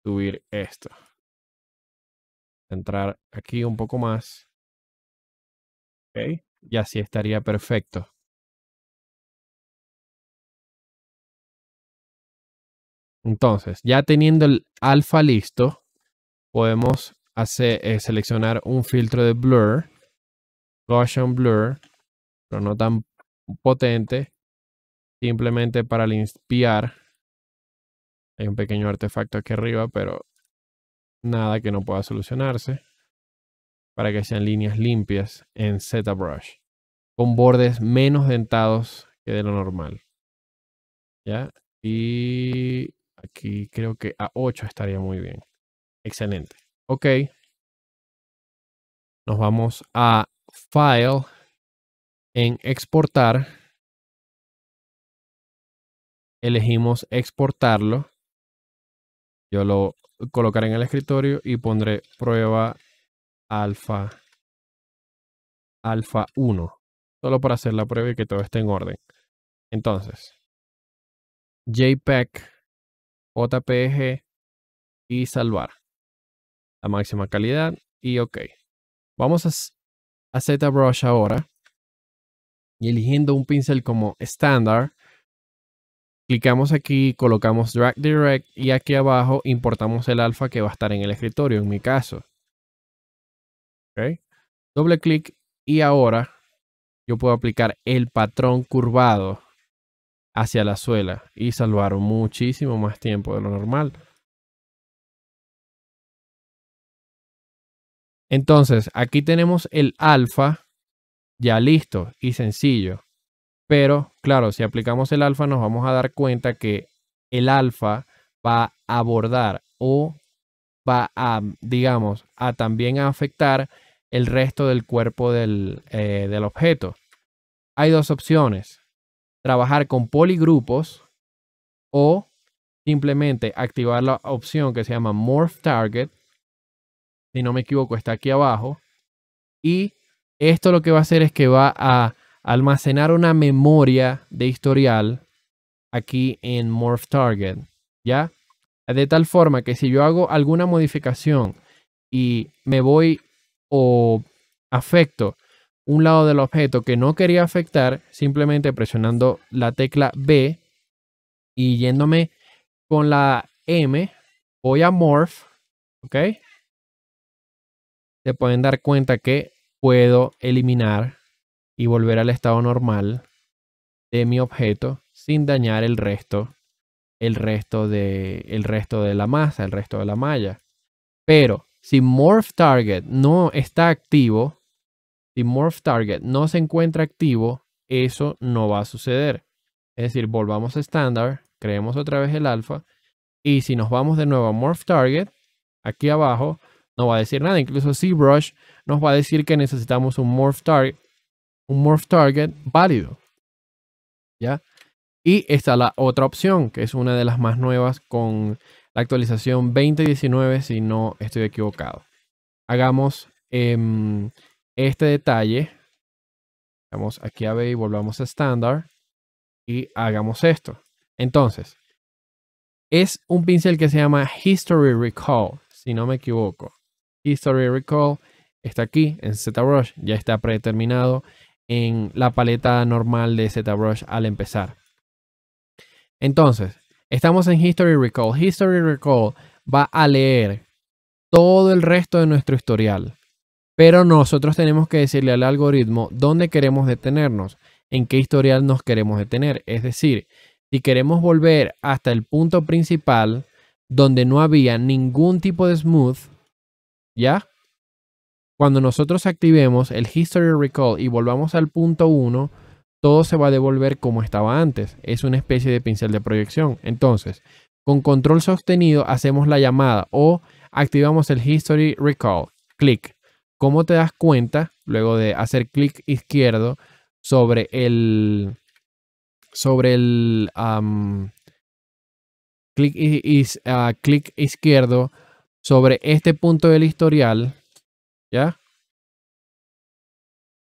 subir esto. Entrar aquí un poco más. Okay. Y así estaría perfecto. Entonces, ya teniendo el alfa listo, podemos hacer, eh, seleccionar un filtro de blur, Gaussian blur, pero no tan potente simplemente para limpiar. Hay un pequeño artefacto aquí arriba, pero nada que no pueda solucionarse para que sean líneas limpias en Brush con bordes menos dentados que de lo normal. ¿Ya? Y aquí creo que a 8 estaría muy bien. Excelente. Ok. Nos vamos a File en exportar, elegimos exportarlo. Yo lo colocaré en el escritorio y pondré prueba alfa alfa 1. Solo para hacer la prueba y que todo esté en orden. Entonces, JPEG, JPG y salvar. La máxima calidad y OK. Vamos a, a ZBrush ahora y eligiendo un pincel como estándar, clicamos aquí, colocamos drag direct y aquí abajo importamos el alfa que va a estar en el escritorio, en mi caso. Doble clic y ahora yo puedo aplicar el patrón curvado hacia la suela y salvar muchísimo más tiempo de lo normal. Entonces, aquí tenemos el alfa ya listo y sencillo. Pero claro, si aplicamos el alfa nos vamos a dar cuenta que el alfa va a abordar o va a, digamos, a también afectar el resto del cuerpo del, eh, del objeto. Hay dos opciones, trabajar con poligrupos o simplemente activar la opción que se llama Morph Target, si no me equivoco está aquí abajo, y esto lo que va a hacer es que va a almacenar una memoria de historial aquí en Morph Target, ¿ya? De tal forma que si yo hago alguna modificación y me voy o afecto un lado del objeto que no quería afectar, simplemente presionando la tecla B y yéndome con la M, voy a Morph, ¿ok? Se pueden dar cuenta que puedo eliminar y volver al estado normal de mi objeto sin dañar el resto, el resto de, el resto de la masa, el resto de la malla. Pero si Morph Target no está activo, si Morph Target no se encuentra activo, eso no va a suceder. Es decir, volvamos a estándar, creemos otra vez el alfa, y si nos vamos de nuevo a Morph Target, aquí abajo, no va a decir nada. Incluso si Brush nos va a decir que necesitamos un morph target, un morph target válido. ¿Ya? Y está la otra opción, que es una de las más nuevas con la actualización 2019, si no estoy equivocado. Hagamos em, este detalle. Vamos aquí a B y volvamos a estándar. Y hagamos esto. Entonces, es un pincel que se llama History Recall, si no me equivoco. History Recall está aquí en ZBrush, ya está predeterminado en la paleta normal de ZBrush al empezar. Entonces, estamos en History Recall. History Recall va a leer todo el resto de nuestro historial. Pero nosotros tenemos que decirle al algoritmo dónde queremos detenernos, en qué historial nos queremos detener. Es decir, si queremos volver hasta el punto principal donde no había ningún tipo de smooth, ¿ya? Cuando nosotros activemos el History Recall y volvamos al punto 1, todo se va a devolver como estaba antes. Es una especie de pincel de proyección. Entonces, con control sostenido hacemos la llamada o activamos el History Recall. Clic. ¿Cómo te das cuenta? Luego de hacer clic izquierdo sobre el... Sobre el... Ah, clic izquierdo sobre este punto del historial ¿Ya?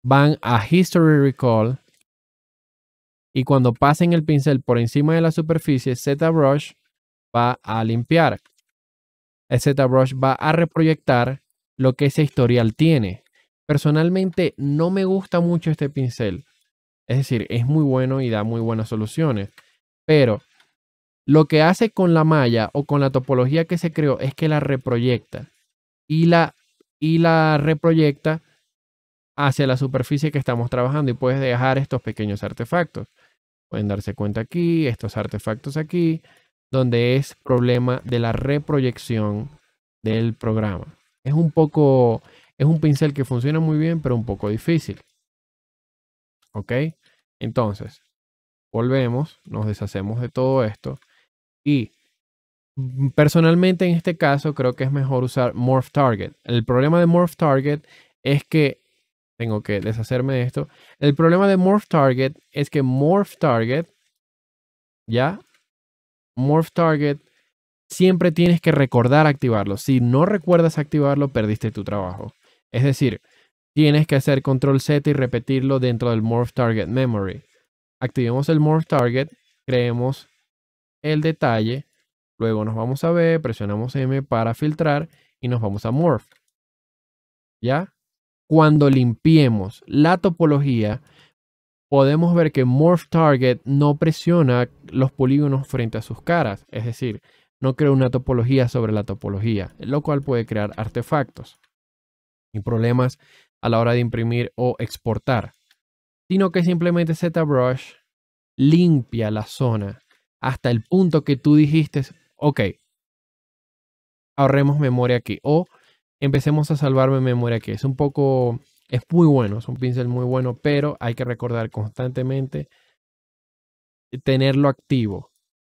Van a History Recall y cuando pasen el pincel por encima de la superficie, ZBrush va a limpiar. El ZBrush va a reproyectar lo que ese historial tiene. Personalmente no me gusta mucho este pincel. Es decir, es muy bueno y da muy buenas soluciones. Pero lo que hace con la malla o con la topología que se creó es que la reproyecta y la y la reproyecta hacia la superficie que estamos trabajando y puedes dejar estos pequeños artefactos. Pueden darse cuenta aquí, estos artefactos aquí, donde es problema de la reproyección del programa. Es un poco, es un pincel que funciona muy bien, pero un poco difícil. ¿Ok? Entonces, volvemos, nos deshacemos de todo esto y Personalmente en este caso creo que es mejor usar Morph Target. El problema de Morph Target es que, tengo que deshacerme de esto, el problema de Morph Target es que Morph Target, ¿ya? Morph Target siempre tienes que recordar activarlo. Si no recuerdas activarlo, perdiste tu trabajo. Es decir, tienes que hacer control Z y repetirlo dentro del Morph Target Memory. Activemos el Morph Target, creemos el detalle Luego nos vamos a B, presionamos M para filtrar y nos vamos a Morph. ¿Ya? Cuando limpiemos la topología, podemos ver que Morph Target no presiona los polígonos frente a sus caras. Es decir, no crea una topología sobre la topología, lo cual puede crear artefactos y problemas a la hora de imprimir o exportar. Sino que simplemente ZBrush limpia la zona hasta el punto que tú dijiste ok, ahorremos memoria aquí o empecemos a salvarme memoria aquí. Es un poco, es muy bueno, es un pincel muy bueno, pero hay que recordar constantemente tenerlo activo.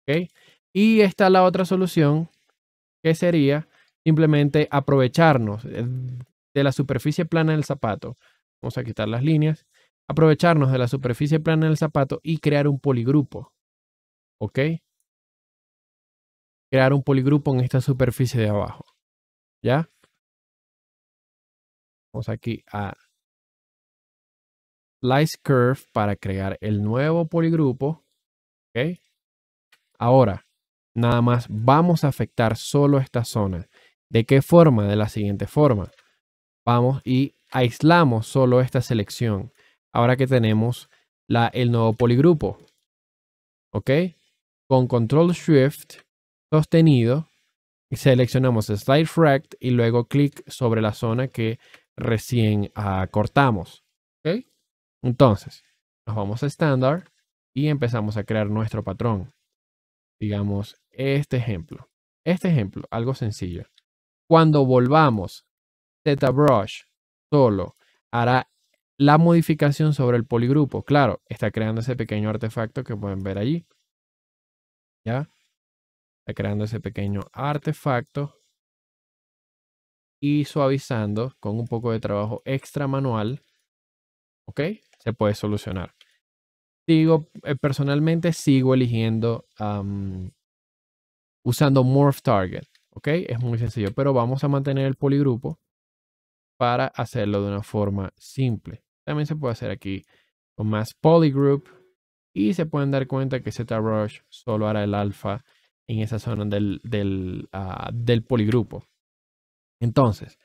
¿ok? Y está la otra solución que sería simplemente aprovecharnos eh, de la superficie plana del zapato. Vamos a quitar las líneas. Aprovecharnos de la superficie plana del zapato y crear un poligrupo. ¿Ok? crear un poligrupo en esta superficie de abajo. ¿Ya? Vamos aquí a Slice Curve para crear el nuevo poligrupo. ¿Ok? Ahora, nada más vamos a afectar solo esta zona. ¿De qué forma? De la siguiente forma. Vamos y aislamos solo esta selección. Ahora que tenemos el nuevo poligrupo. ¿Ok? Con Control Shift sostenido, seleccionamos Slide Fract y luego clic sobre la zona que recién ah, cortamos. Entonces, nos vamos a standard y empezamos a crear nuestro patrón. Digamos, este ejemplo. Este ejemplo, algo sencillo. Cuando volvamos, ZBrush solo hará la modificación sobre el poligrupo. Claro, está creando ese pequeño artefacto que pueden ver allí. ¿Ya? Está creando ese pequeño artefacto y suavizando con un poco de trabajo extra manual, ¿ok? Se puede solucionar. Digo, eh, personalmente sigo eligiendo usando Morph Target, ¿ok? Es muy sencillo, pero vamos a mantener el poligrupo para hacerlo de una forma simple. También se puede hacer aquí con más polygroup y se pueden dar cuenta que Zrush solo hará el alfa en esa zona del, ah, del, poligrupo. Entonces,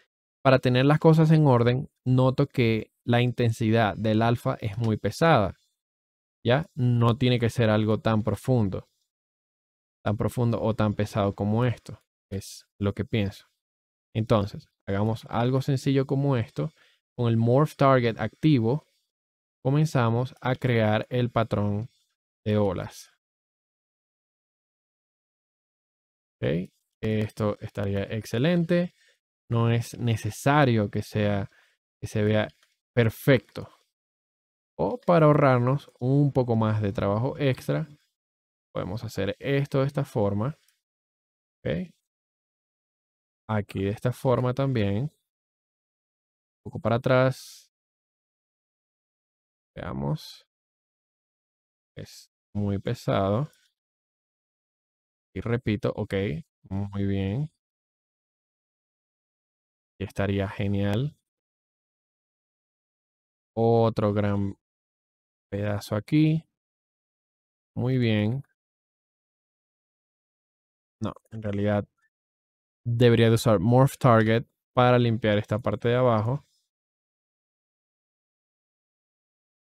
para tener las cosas en orden, noto que la intensidad del alfa es muy pesada. ¿Ya? No tiene que ser algo tan profundo. Tan profundo o tan pesado como esto. Es lo que pienso. Entonces, hagamos algo sencillo como esto. Con el Morph Target activo, comenzamos a crear el patrón de olas. Esto estaría excelente. No es necesario que, que se vea perfecto. O para ahorrarnos un poco más de trabajo extra, podemos hacer esto de esta forma. ¿okay? Aquí de esta forma también. Un poco para atrás. Veamos. Es muy pesado repito, ok, muy bien. estaría genial. Otro gran pedazo aquí. Muy bien. No, en realidad debería de usar Morph Target para limpiar esta parte de abajo.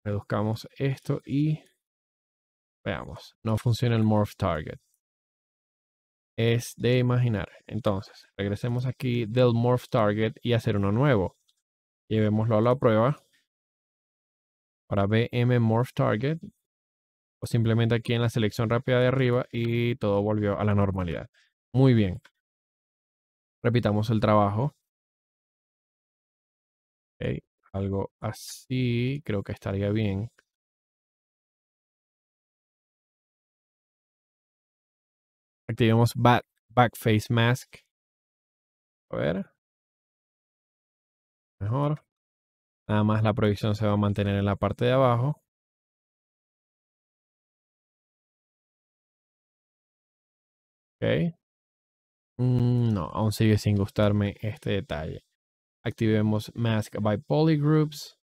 Reduzcamos esto y veamos. No funciona el Morph Target es de imaginar. Entonces, regresemos aquí del morph target y hacer uno nuevo. Llevémoslo a la prueba. Para BM morph target. O simplemente aquí en la selección rápida de arriba y todo volvió a la normalidad. Muy bien. Repitamos el trabajo. Algo así creo que estaría bien. Activemos back, face mask. A ver. Mejor. Nada más la proyección se va a mantener en la parte de abajo. Ok. Mm, no, aún sigue sin gustarme este detalle. Activemos Mask by Polygroups.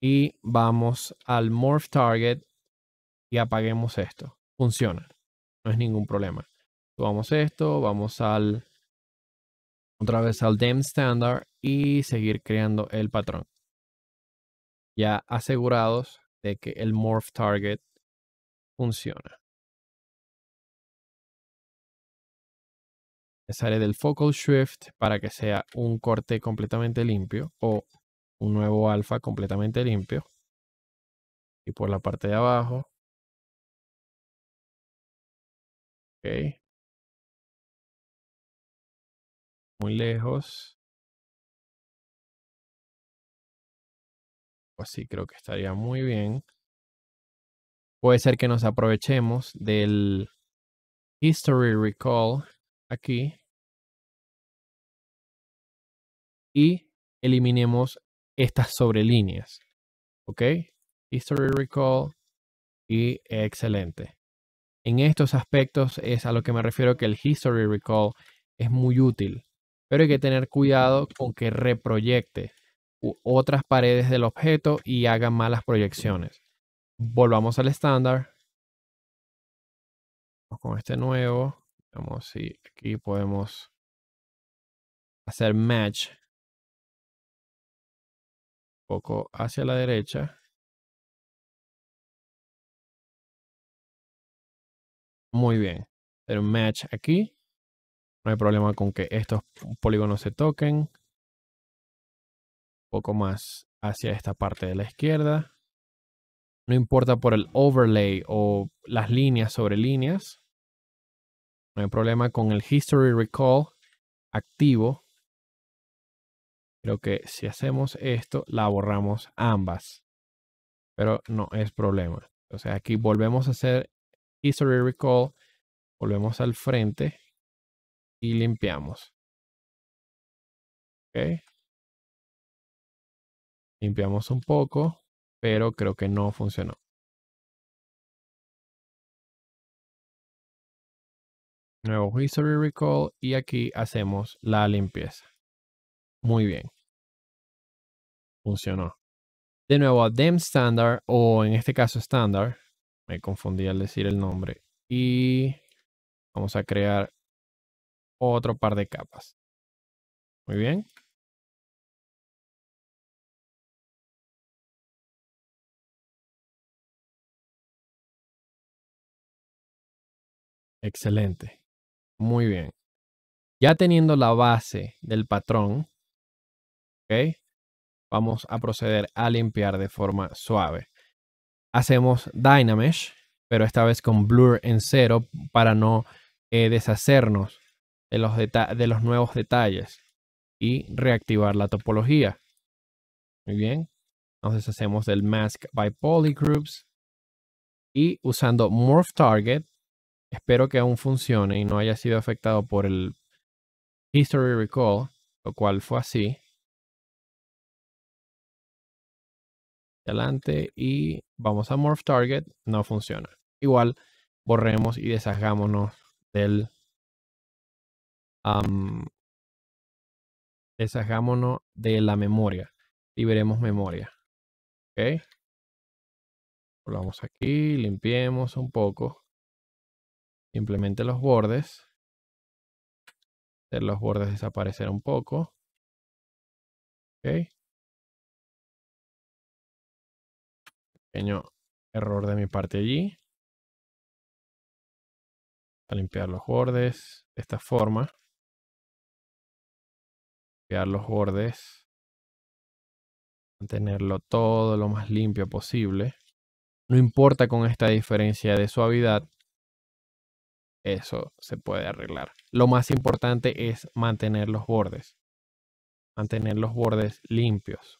Y vamos al Morph Target y apaguemos esto. Funciona. No es ningún problema. Vamos esto, vamos al otra vez al dem standard y seguir creando el patrón. Ya asegurados de que el morph target funciona. Me del focal shift para que sea un corte completamente limpio o un nuevo alfa completamente limpio. Y por la parte de abajo Muy lejos. Pues sí, creo que estaría muy bien. Puede ser que nos aprovechemos del History Recall aquí. Y eliminemos estas sobrelíneas. ¿Ok? History Recall y excelente. En estos aspectos es a lo que me refiero que el History Recall es muy útil, pero hay que tener cuidado con que reproyecte otras paredes del objeto y haga malas proyecciones. Volvamos al estándar. Con este nuevo, vamos si aquí podemos hacer match un poco hacia la derecha. muy bien. Hacer un match aquí. No hay problema con que estos polígonos se toquen. Un poco más hacia esta parte de la izquierda. No importa por el overlay o las líneas sobre líneas. No hay problema con el History Recall activo. Creo que si hacemos esto, la borramos ambas. Pero no es problema. o sea aquí volvemos a hacer History Recall, volvemos al frente y limpiamos. Ok. Limpiamos un poco, pero creo que no funcionó. Nuevo History Recall y aquí hacemos la limpieza. Muy bien. Funcionó. De nuevo, DEM Standard o en este caso Standard me confundí al decir el nombre. Y vamos a crear otro par de capas. Muy bien. Excelente. Muy bien. Ya teniendo la base del patrón, ¿ok? Vamos a proceder a limpiar de forma suave hacemos Dynamesh, pero esta vez con blur en cero para no eh, deshacernos de los, de los nuevos detalles y reactivar la topología. Muy bien. Entonces hacemos el mask by polygroups y usando morph target. Espero que aún funcione y no haya sido afectado por el history recall, lo cual fue así. Adelante y vamos a morph target, no funciona. Igual, borremos y deshagámonos del... de la memoria. Liberemos memoria. ¿Ok? Volvamos aquí, limpiemos un poco. Simplemente los bordes. Hacer los bordes desaparecer un poco. ¿Ok? error de mi parte allí. limpiar los bordes de esta forma. Limpiar los bordes. Mantenerlo todo lo más limpio posible. No importa con esta diferencia de suavidad. Eso se puede arreglar. Lo más importante es mantener los bordes. Mantener los bordes limpios.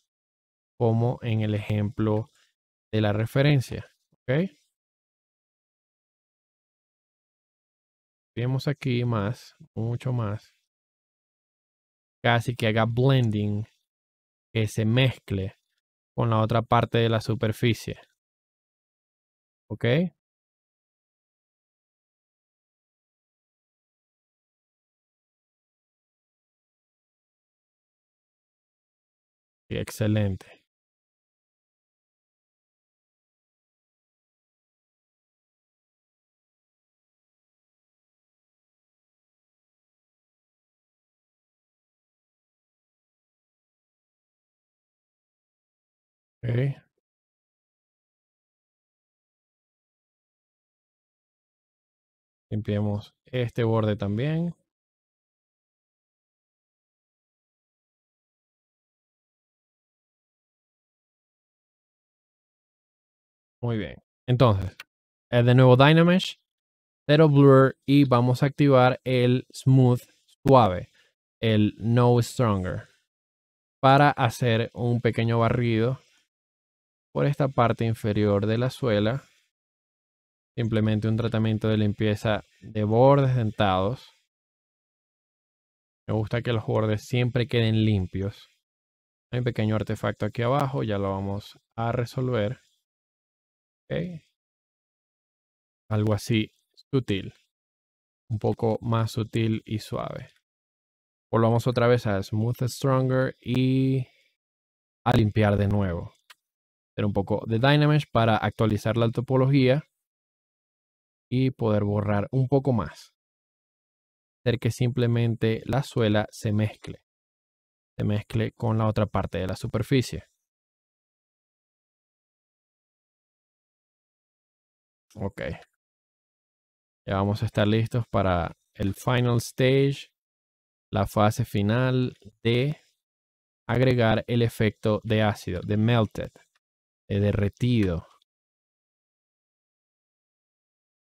Como en el ejemplo de la referencia. ¿Ok? Vemos aquí más, mucho más. Casi que haga blending, que se mezcle con la otra parte de la superficie. ¿Ok? excelente. Limpiemos este borde también. Muy bien. Entonces, es de nuevo Dynamesh, Zero Blur y vamos a activar el Smooth Suave, el No Stronger, para hacer un pequeño barrido por esta parte inferior de la suela. Simplemente un tratamiento de limpieza de bordes dentados. Me gusta que los bordes siempre queden limpios. Hay un pequeño artefacto aquí abajo, ya lo vamos a resolver. Algo así sutil. Un poco más sutil y suave. Volvamos otra vez a Smooth Stronger y a limpiar de nuevo un poco de Dynamesh para actualizar la topología y poder borrar un poco más. Hacer que simplemente la suela se mezcle. Se mezcle con la otra parte de la superficie. Ok. Ya vamos a estar listos para el final stage, la fase final de agregar el efecto de ácido, de melted. He eh, derretido.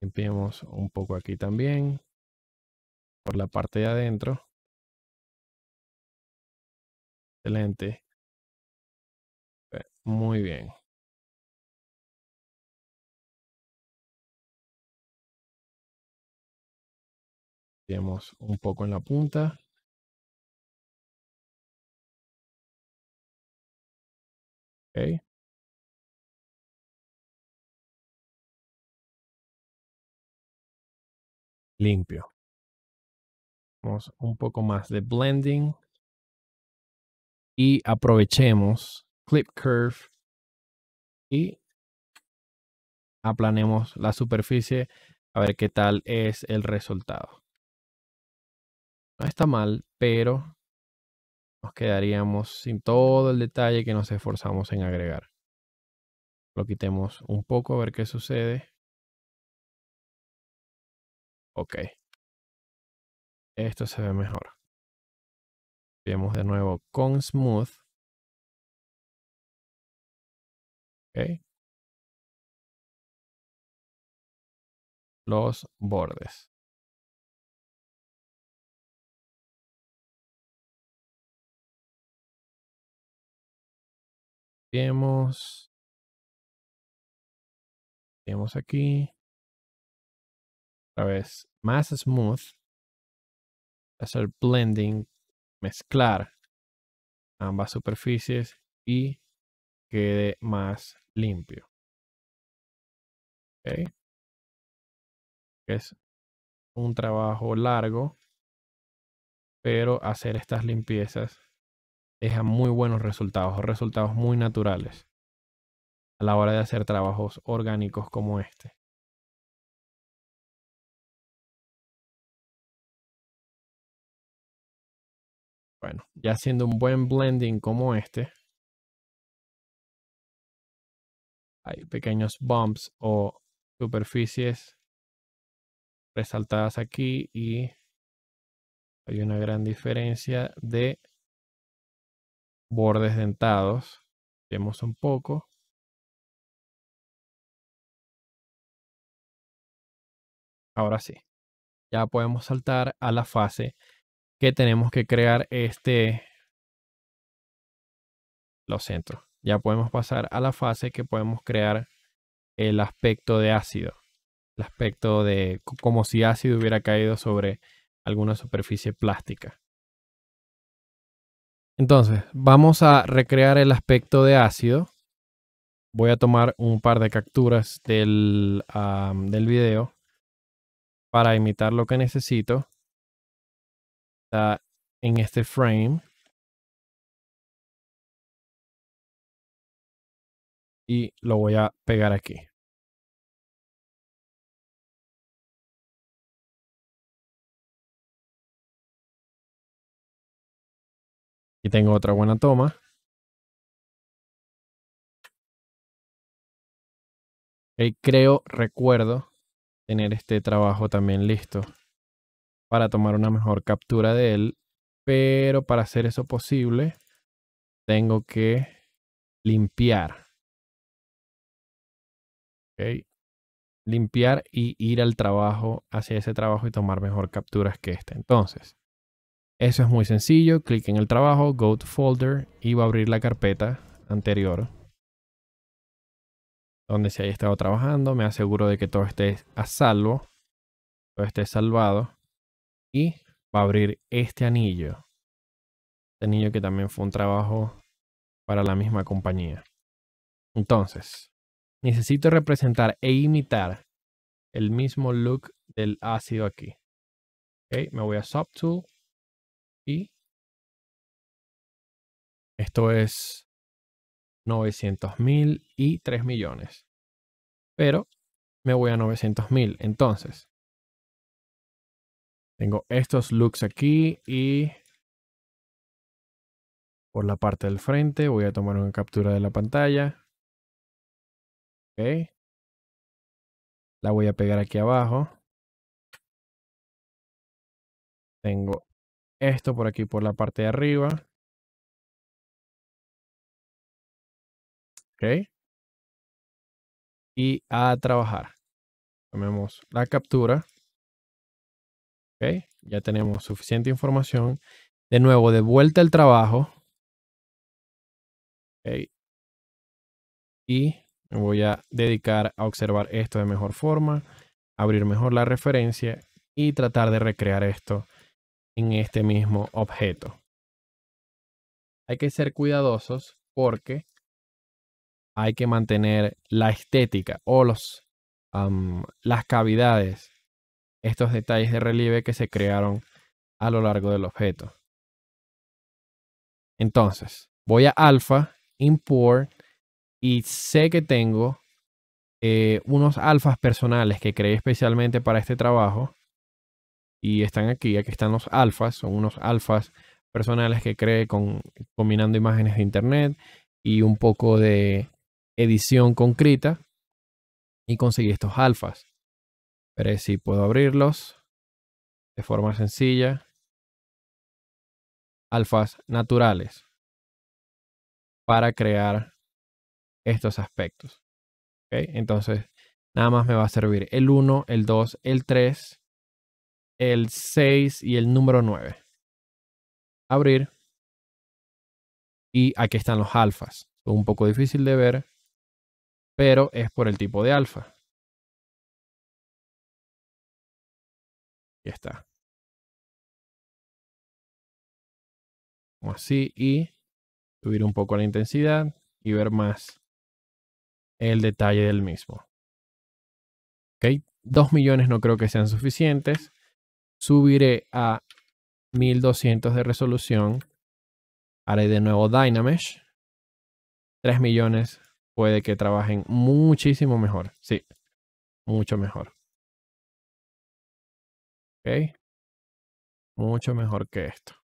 Limpiemos un poco aquí también, por la parte de adentro. Excelente. Muy bien. Limpiemos un poco en la punta. Okay. limpio. un poco más de blending y aprovechemos clip curve y aplanemos la superficie a ver qué tal es el resultado. No está mal, pero nos quedaríamos sin todo el detalle que nos esforzamos en agregar. Lo quitemos un poco a ver qué sucede. Ok. Esto se ve mejor. Vemos de nuevo con Smooth. Ok. Los bordes. Vemos. Vemos aquí otra vez, más smooth, hacer blending, mezclar ambas superficies y quede más limpio. Es un trabajo largo, pero hacer estas limpiezas deja muy buenos resultados, resultados muy naturales a la hora de hacer trabajos orgánicos como este. Bueno, ya haciendo un buen blending como este, hay pequeños bumps o superficies resaltadas aquí y hay una gran diferencia de bordes dentados. Vemos un poco. Ahora sí, ya podemos saltar a la fase que tenemos que crear este... los centros Ya podemos pasar a la fase que podemos crear el aspecto de ácido. El aspecto de como si ácido hubiera caído sobre alguna superficie plástica. Entonces, vamos a recrear el aspecto de ácido. Voy a tomar un par de capturas del, del video para imitar lo que necesito en este frame. Y lo voy a pegar aquí. y tengo otra buena toma. y creo, recuerdo tener este trabajo también listo para tomar una mejor captura de él. Pero para hacer eso posible, tengo que limpiar. Limpiar y ir al trabajo, hacia ese trabajo y tomar mejor capturas que este. Entonces, eso es muy sencillo. Clic en el trabajo, go to folder y va a abrir la carpeta anterior donde se haya estado trabajando. Me aseguro de que todo esté a salvo, todo esté salvado y va a abrir este anillo. Este anillo que también fue un trabajo para la misma compañía. Entonces, necesito representar e imitar el mismo look del ácido aquí. me voy a Subtool y esto es 900.000 y 3 millones. Pero me voy a 900.000. Entonces, tengo estos looks aquí y por la parte del frente voy a tomar una captura de la pantalla. Ok. La voy a pegar aquí abajo. Tengo esto por aquí por la parte de arriba. Ok. Y a trabajar. Tomemos la captura ya tenemos suficiente información. De nuevo, de vuelta al trabajo. Y me voy a dedicar a observar esto de mejor forma, abrir mejor la referencia y tratar de recrear esto en este mismo objeto. Hay que ser cuidadosos porque hay que mantener la estética o los, las cavidades estos detalles de relieve que se crearon a lo largo del objeto. Entonces, voy a alfa, import, y sé que tengo eh, unos alfas personales que creé especialmente para este trabajo. Y están aquí, aquí están los alfas, son unos alfas personales que creé con, combinando imágenes de internet y un poco de edición concreta. Y conseguí estos alfas. Pero si puedo abrirlos de forma sencilla. Alfas naturales para crear estos aspectos. Entonces, nada más me va a servir el 1, el 2, el 3, el 6 y el número 9. Abrir. Y aquí están los alfas. Un poco difícil de ver, pero es por el tipo de alfa. Ya está. Como así y subir un poco la intensidad y ver más el detalle del mismo. ¿Ok? 2 millones no creo que sean suficientes. Subiré a 1200 de resolución. Haré de nuevo Dynamesh. 3 millones puede que trabajen muchísimo mejor. Sí, mucho mejor. ¿Ok? Mucho mejor que esto.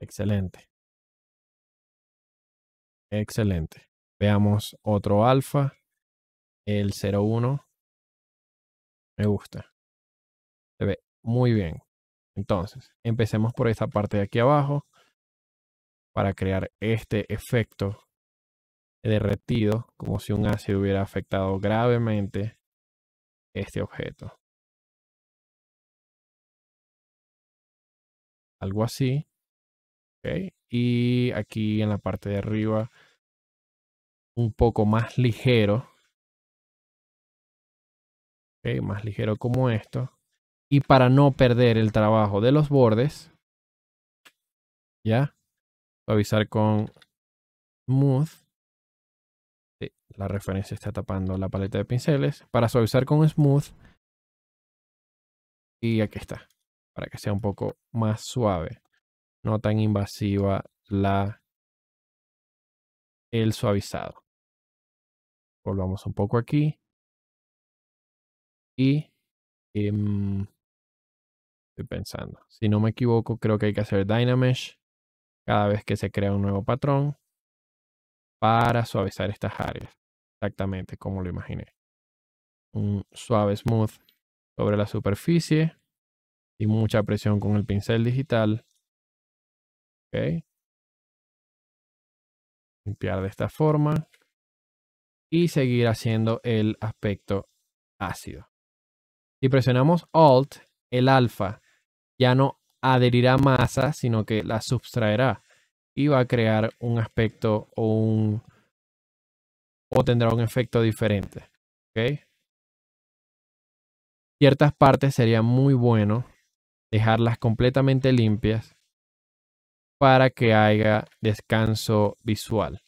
Excelente. Excelente. Veamos otro alfa. El 01. Me gusta. Se ve muy bien. Entonces, empecemos por esta parte de aquí abajo para crear este efecto derretido como si un ácido hubiera afectado gravemente este objeto. Algo así. Okay. Y aquí en la parte de arriba, un poco más ligero. Okay, más ligero como esto. Y para no perder el trabajo de los bordes, ya, avisar con smooth la referencia está tapando la paleta de pinceles, para suavizar con smooth. Y aquí está, para que sea un poco más suave, no tan invasiva la el suavizado. Volvamos un poco aquí. Y em, estoy pensando, si no me equivoco, creo que hay que hacer Dynamesh cada vez que se crea un nuevo patrón para suavizar estas áreas exactamente como lo imaginé. Un suave smooth sobre la superficie y mucha presión con el pincel digital. Limpiar de esta forma y seguir haciendo el aspecto ácido. Si presionamos Alt, el alfa ya no adherirá masa, sino que la subtraerá y va a crear un aspecto o un o tendrá un efecto diferente. ¿okay? Ciertas partes sería muy bueno dejarlas completamente limpias para que haya descanso visual.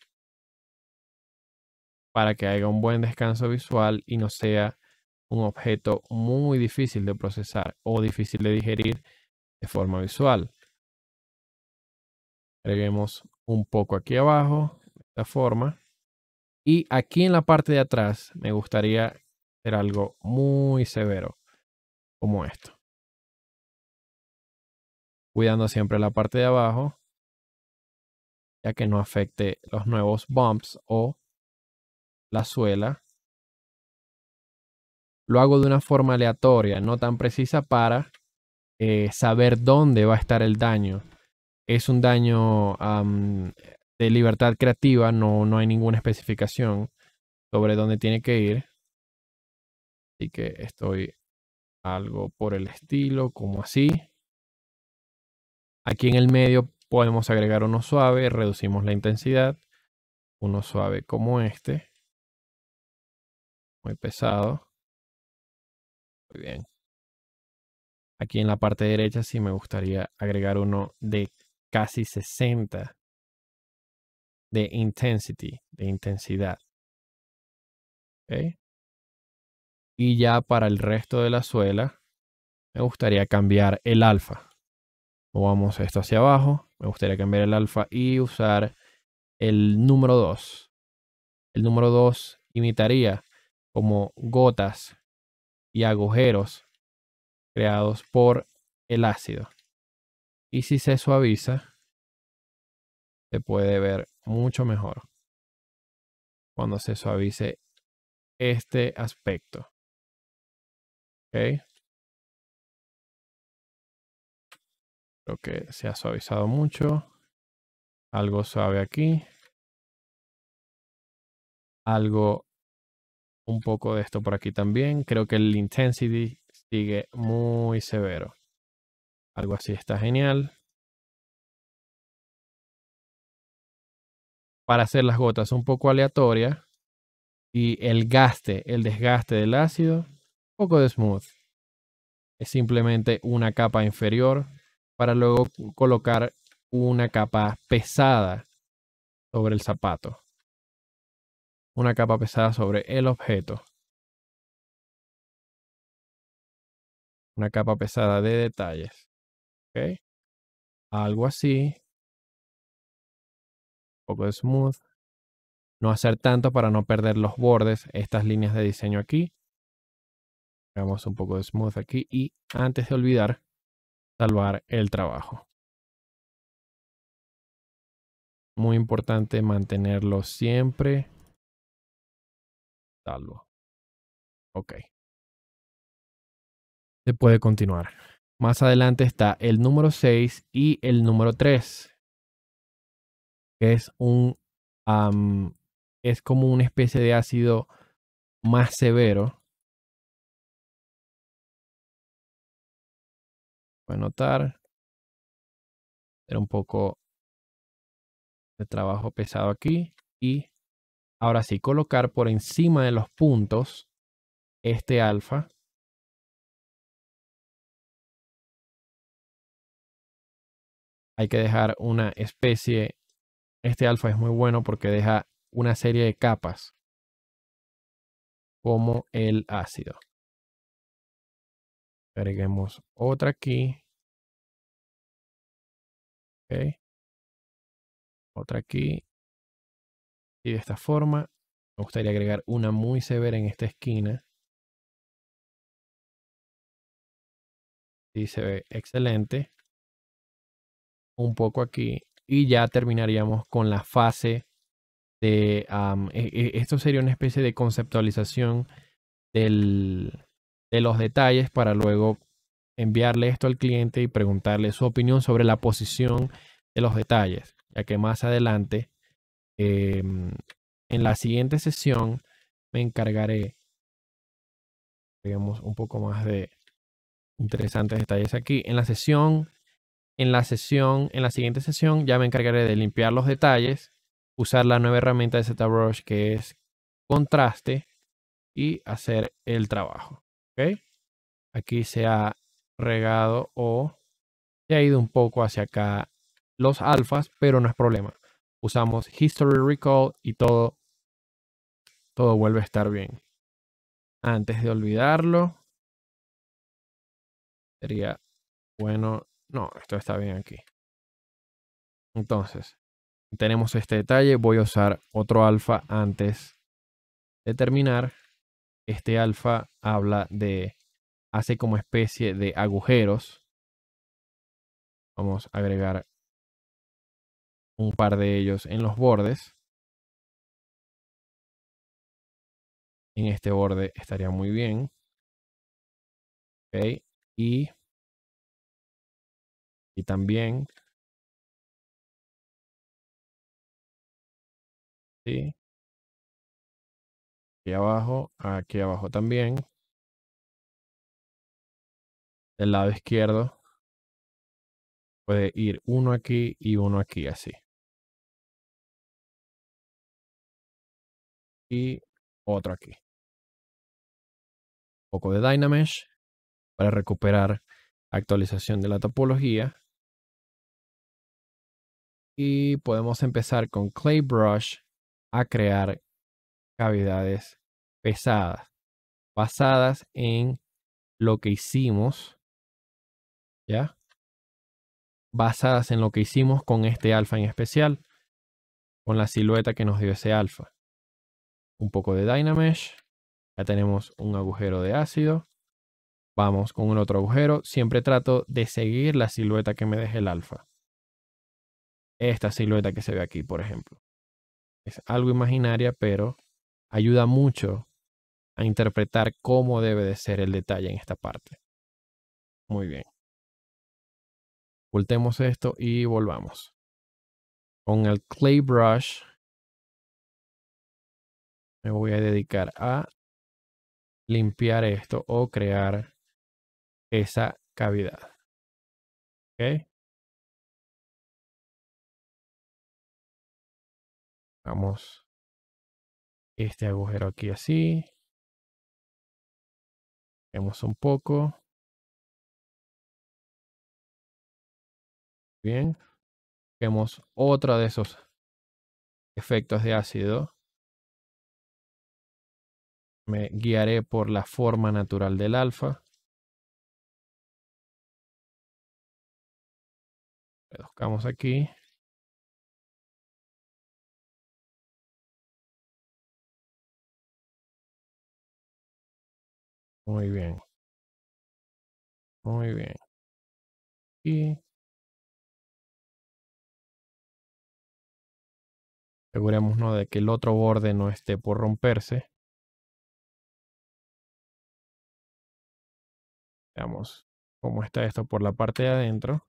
Para que haya un buen descanso visual y no sea un objeto muy difícil de procesar o difícil de digerir de forma visual. Agreguemos un poco aquí abajo, de esta forma. Y aquí en la parte de atrás me gustaría hacer algo muy severo como esto. Cuidando siempre la parte de abajo, ya que no afecte los nuevos bumps o la suela. Lo hago de una forma aleatoria, no tan precisa para eh, saber dónde va a estar el daño. Es un daño de libertad creativa, no, hay ninguna especificación sobre dónde tiene que ir. Así que estoy algo por el estilo, como así. Aquí en el medio podemos agregar uno suave, reducimos la intensidad. Uno suave como este. Muy pesado. Muy bien. Aquí en la parte derecha sí me gustaría agregar uno de casi 60 de intensity, de intensidad. Y ya para el resto de la suela, me gustaría cambiar el alfa. vamos esto hacia abajo. Me gustaría cambiar el alfa y usar el número 2. El número 2 imitaría como gotas y agujeros creados por el ácido. Y si se suaviza, se puede ver mucho mejor cuando se suavice este aspecto. ¿Ok? Creo que se ha suavizado mucho. Algo suave aquí. Algo un poco de esto por aquí también. Creo que el intensity sigue muy severo. Algo así está genial. para hacer las gotas un poco aleatorias y el gaste, el desgaste del ácido, un poco de smooth. Es simplemente una capa inferior para luego colocar una capa pesada sobre el zapato. Una capa pesada sobre el objeto. Una capa pesada de detalles. ¿Okay? Algo así poco de smooth. No hacer tanto para no perder los bordes, estas líneas de diseño aquí. Hagamos un poco de smooth aquí y antes de olvidar, salvar el trabajo. Muy importante mantenerlo siempre. Salvo. Ok. Se puede continuar. Más adelante está el número 6 y el número 3 que es un es como una especie de ácido más severo. Voy a notar. Era un poco de trabajo pesado aquí. Y ahora sí, colocar por encima de los puntos este alfa. Hay que dejar una especie este alfa es muy bueno porque deja una serie de capas como el ácido. Agreguemos otra aquí. Otra aquí. Y de esta forma me gustaría agregar una muy severa en esta esquina. Y se ve excelente. Un poco aquí y ya terminaríamos con la fase de... E, e, esto sería una especie de conceptualización de los detalles para luego enviarle esto al cliente y preguntarle su opinión sobre la posición de los detalles, ya que más adelante, em, en la siguiente sesión, me encargaré, digamos, un poco más de interesantes detalles aquí. En la sesión en la sesión, en la siguiente sesión, ya me encargaré de limpiar los detalles, usar la nueva herramienta de ZBrush que es contraste y hacer el trabajo. Aquí se ha regado o se ha ido un poco hacia acá los alfas, pero no es problema. Usamos History Recall y todo, todo vuelve a estar bien. Antes de olvidarlo, sería bueno no, esto está bien aquí. Entonces, tenemos este detalle. Voy a usar otro alfa antes de terminar. Este alfa habla de, hace como especie de agujeros. Vamos a agregar un par de ellos en los bordes. En este borde estaría muy bien. Okay. Y y también. Sí. Aquí abajo, aquí abajo también. Del lado izquierdo. Puede ir uno aquí y uno aquí, así. Y otro aquí. Un poco de Dynamesh para recuperar actualización de la topología y podemos empezar con clay brush a crear cavidades pesadas basadas en lo que hicimos ya basadas en lo que hicimos con este alfa en especial con la silueta que nos dio ese alfa un poco de dynamesh ya tenemos un agujero de ácido vamos con un otro agujero siempre trato de seguir la silueta que me deje el alfa esta silueta que se ve aquí, por ejemplo. Es algo imaginaria, pero ayuda mucho a interpretar cómo debe de ser el detalle en esta parte. Muy bien. Voltemos esto y volvamos. Con el clay brush me voy a dedicar a limpiar esto o crear esa cavidad. ¿Ok? Vamos este agujero aquí así. Vemos un poco. Bien. Vemos otra de esos efectos de ácido. Me guiaré por la forma natural del alfa. Reduzcamos aquí. Muy bien. Muy bien. Y asegurémonos de que el otro borde no esté por romperse. Veamos cómo está esto por la parte de adentro.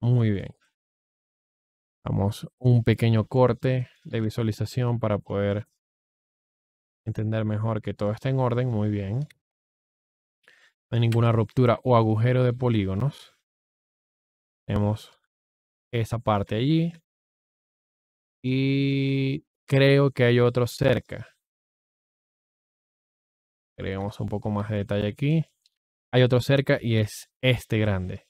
Muy bien. Damos un pequeño corte de visualización para poder entender mejor que todo está en orden, muy bien. No hay ninguna ruptura o agujero de polígonos. Tenemos esa parte allí. Y creo que hay otro cerca. Creemos un poco más de detalle aquí. Hay otro cerca y es este grande.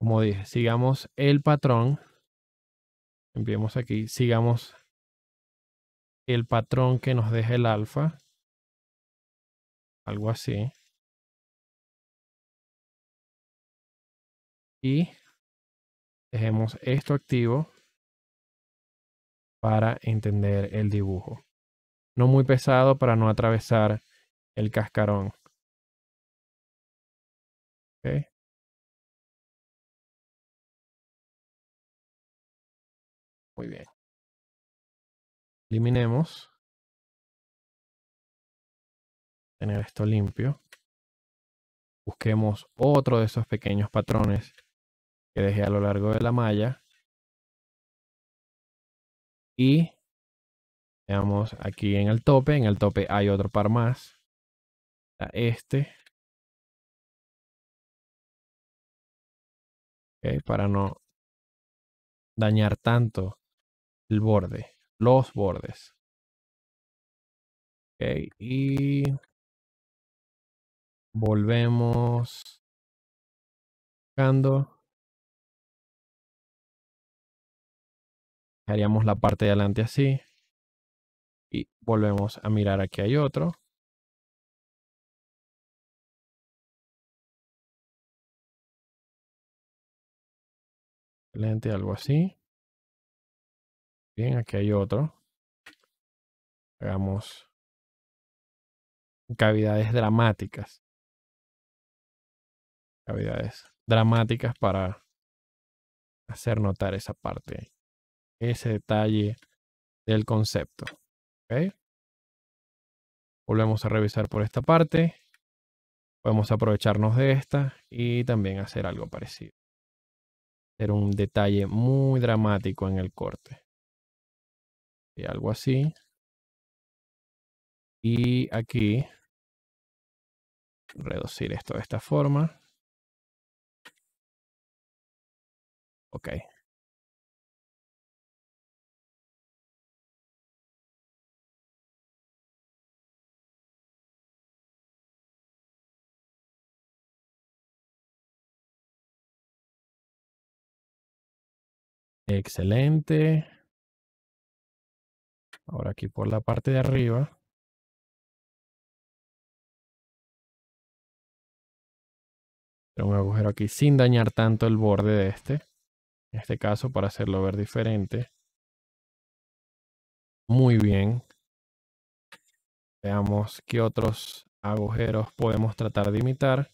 Como dije, sigamos el patrón. Enviemos aquí, sigamos el patrón que nos deja el alfa. Algo así. Y dejemos esto activo para entender el dibujo. No muy pesado para no atravesar el cascarón. Muy bien. Eliminemos. Tener esto limpio. Busquemos otro de esos pequeños patrones que dejé a lo largo de la malla. Y veamos aquí en el tope. En el tope hay otro par más. Este. para no dañar tanto el borde los bordes. Okay, y volvemos buscando. Haríamos la parte de adelante así. Y volvemos a mirar aquí hay otro. Lente, algo así. Bien, aquí hay otro. Hagamos cavidades dramáticas. Cavidades dramáticas para hacer notar esa parte, ese detalle del concepto. Volvemos a revisar por esta parte. Podemos aprovecharnos de esta y también hacer algo parecido. Hacer un detalle muy dramático en el corte y algo así. Y aquí reducir esto de esta forma. Ok. Excelente. Ahora aquí por la parte de arriba. un agujero aquí sin dañar tanto el borde de este. En este caso para hacerlo ver diferente. Muy bien. Veamos qué otros agujeros podemos tratar de imitar.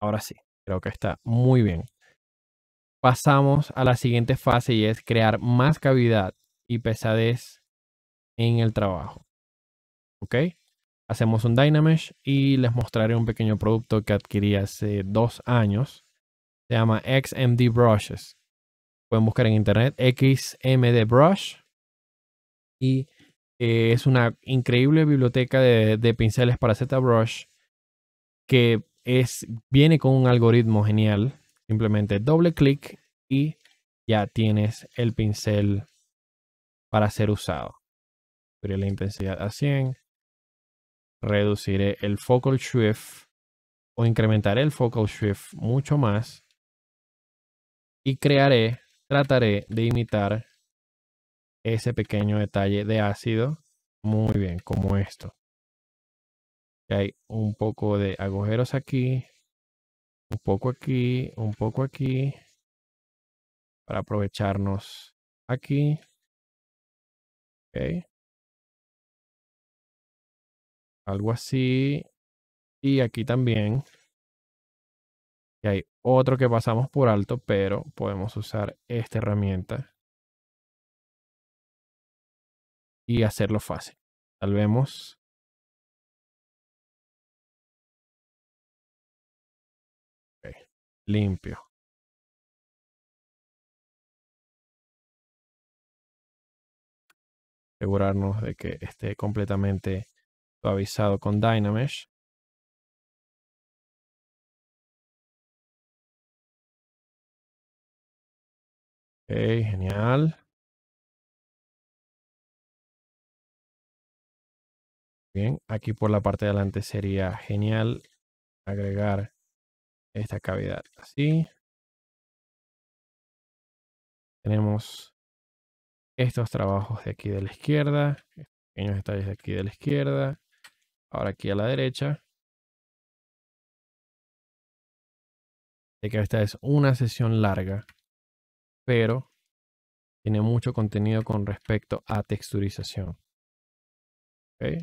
Ahora sí, creo que está muy bien pasamos a la siguiente fase y es crear más cavidad y pesadez en el trabajo. ¿Ok? Hacemos un Dynamesh y les mostraré un pequeño producto que adquirí hace dos años. Se llama XMD Brushes. Pueden buscar en internet XMD Brush. Y eh, es una increíble biblioteca de, pinceles para ZBrush que es, viene con un algoritmo genial Simplemente doble clic y ya tienes el pincel para ser usado. pero la intensidad a 100. Reduciré el focal shift o incrementaré el focal shift mucho más. Y crearé, trataré de imitar ese pequeño detalle de ácido muy bien, como esto. Hay un poco de agujeros aquí, un poco aquí, un poco aquí, para aprovecharnos aquí. Okay. Algo así. Y aquí también. Y hay otro que pasamos por alto, pero podemos usar esta herramienta. Y hacerlo fácil. Salvemos limpio asegurarnos de que esté completamente suavizado con Dynamesh. Ok, genial. Bien, aquí por la parte de adelante sería genial agregar esta cavidad así. Tenemos estos trabajos de aquí de la izquierda, pequeños detalles de aquí de la izquierda, ahora aquí a la derecha. que esta es una sesión larga, pero tiene mucho contenido con respecto a texturización. ¿Okay?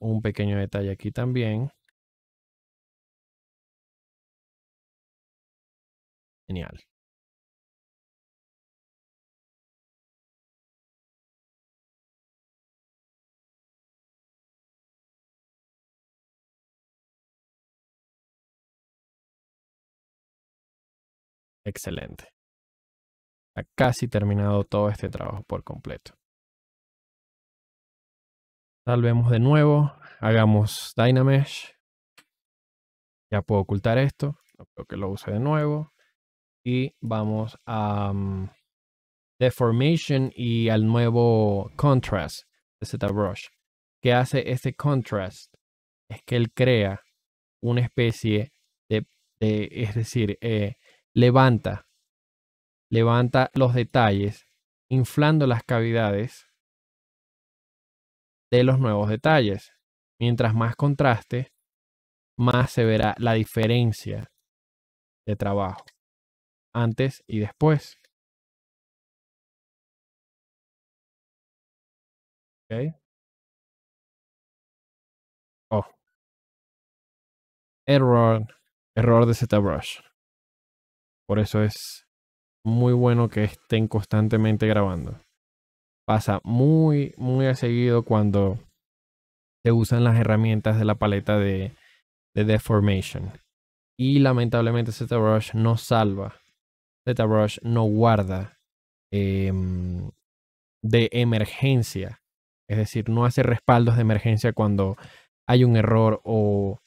un pequeño detalle aquí también. Genial. Excelente. Ha casi terminado todo este trabajo por completo. Salvemos de nuevo. Hagamos Dynamesh. Ya puedo ocultar esto. No creo que lo use de nuevo y vamos a mm, Deformation y al nuevo Contrast de ZBrush. que hace este Contrast? Es que él crea una especie de, es decir, eh, levanta, levanta los detalles, inflando las cavidades de los nuevos detalles. Mientras más contraste, más se verá la diferencia de trabajo antes y después. Okay. Oh. Error. Error de ZBrush. Por eso es muy bueno que estén constantemente grabando. Pasa muy, muy a seguido cuando se usan las herramientas de la paleta de, de Deformation. Y lamentablemente ZBrush no salva ZBrush no guarda em, de emergencia. Es decir, no hace respaldos de emergencia cuando hay un error o,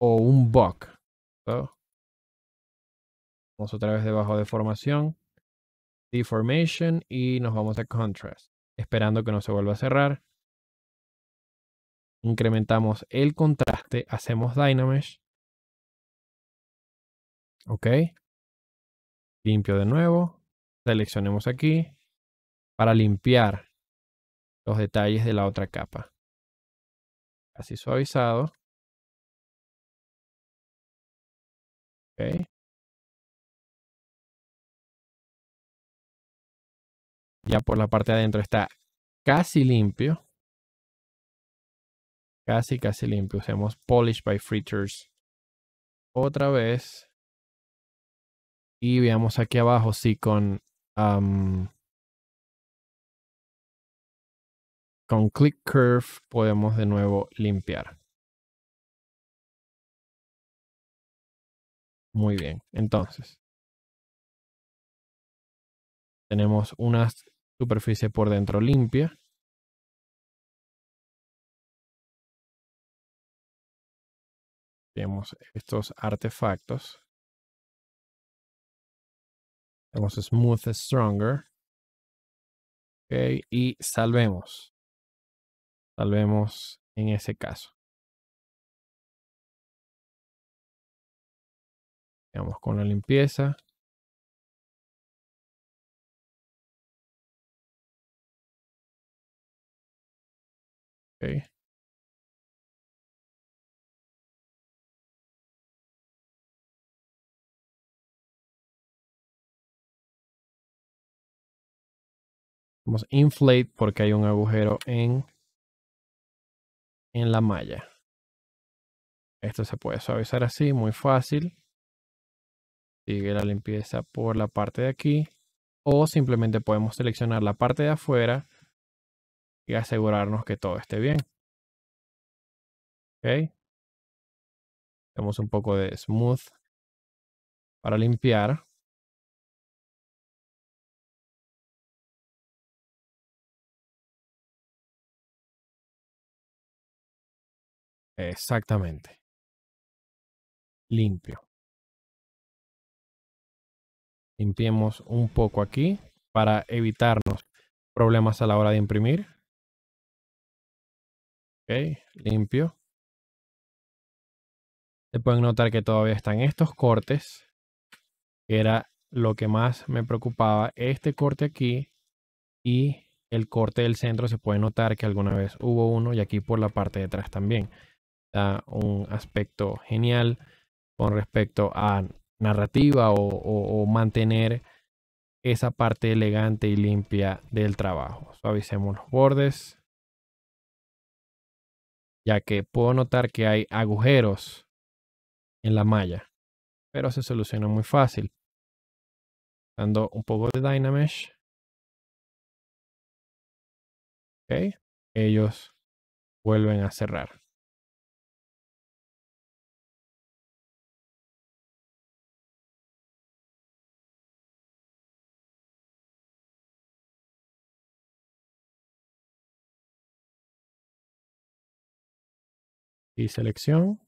un bug. Vamos otra vez debajo de formación, deformation y nos vamos a contrast, esperando que no se vuelva a cerrar. Incrementamos el contraste, hacemos Dynamesh. Ok, limpio de nuevo, seleccionemos aquí para limpiar los detalles de la otra capa. Así suavizado. ok Ya por la parte de adentro está casi limpio. Casi, casi limpio. Usemos Polish by Fritters otra vez y veamos aquí abajo si con, con click curve podemos de nuevo limpiar. Muy bien, entonces tenemos una superficie por dentro limpia. Tenemos estos artefactos. Hacemos Smooth Stronger. okay y salvemos. Salvemos en ese caso. Vamos con la limpieza. Okay. Vamos inflate porque hay un agujero en, en la malla. Esto se puede suavizar así, muy fácil. Sigue la limpieza por la parte de aquí. O simplemente podemos seleccionar la parte de afuera y asegurarnos que todo esté bien. Ok. Hacemos un poco de smooth para limpiar. Exactamente. Limpio. Limpiemos un poco aquí para evitarnos problemas a la hora de imprimir. Ok, limpio. Se pueden notar que todavía están estos cortes. era lo que más me preocupaba. Este corte aquí y el corte del centro se puede notar que alguna vez hubo uno y aquí por la parte de atrás también da un aspecto genial con respecto a narrativa o, mantener esa parte elegante y limpia del trabajo. Suavicemos los bordes, ya que puedo notar que hay agujeros en la malla, pero se soluciona muy fácil. Dando un poco de Dynamesh. ellos vuelven a cerrar. y selección.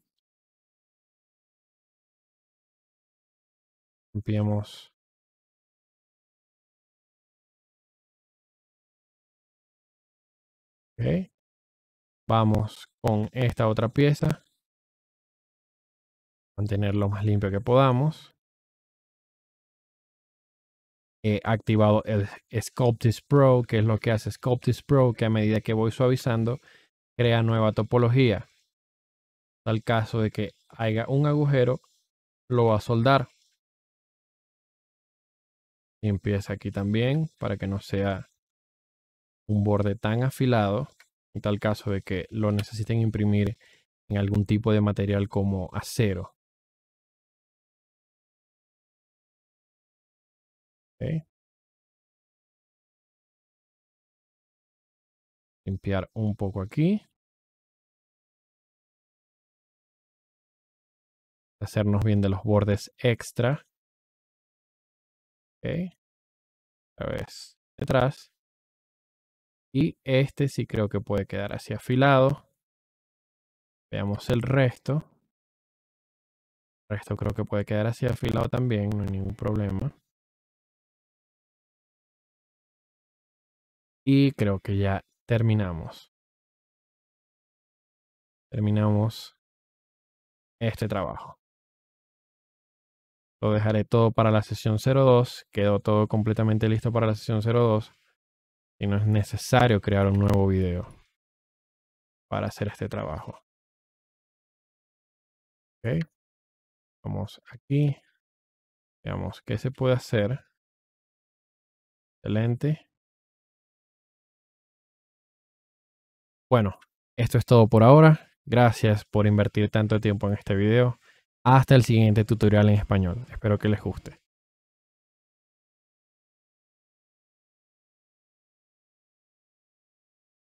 Vamos con esta otra pieza. Mantenerlo lo más limpio que podamos. He activado el Sculptis Pro, que es lo que hace Sculptis Pro, que a medida que voy suavizando, crea nueva topología caso de que haya un agujero, lo va a soldar. Y empieza aquí también para que no sea un borde tan afilado. En tal caso de que lo necesiten imprimir en algún tipo de material como acero. Limpiar un poco aquí. hacernos bien de los bordes extra. Ok. A ver, detrás. Y este sí creo que puede quedar así afilado. Veamos el resto. El resto creo que puede quedar así afilado también, no hay ningún problema. Y creo que ya terminamos. Terminamos este trabajo. Lo dejaré todo para la sesión 02. Quedó todo completamente listo para la sesión 02. Y no es necesario crear un nuevo video para hacer este trabajo. Ok. Vamos aquí. Veamos qué se puede hacer. Excelente. Bueno, esto es todo por ahora. Gracias por invertir tanto tiempo en este video. Hasta el siguiente tutorial en español. Espero que les guste.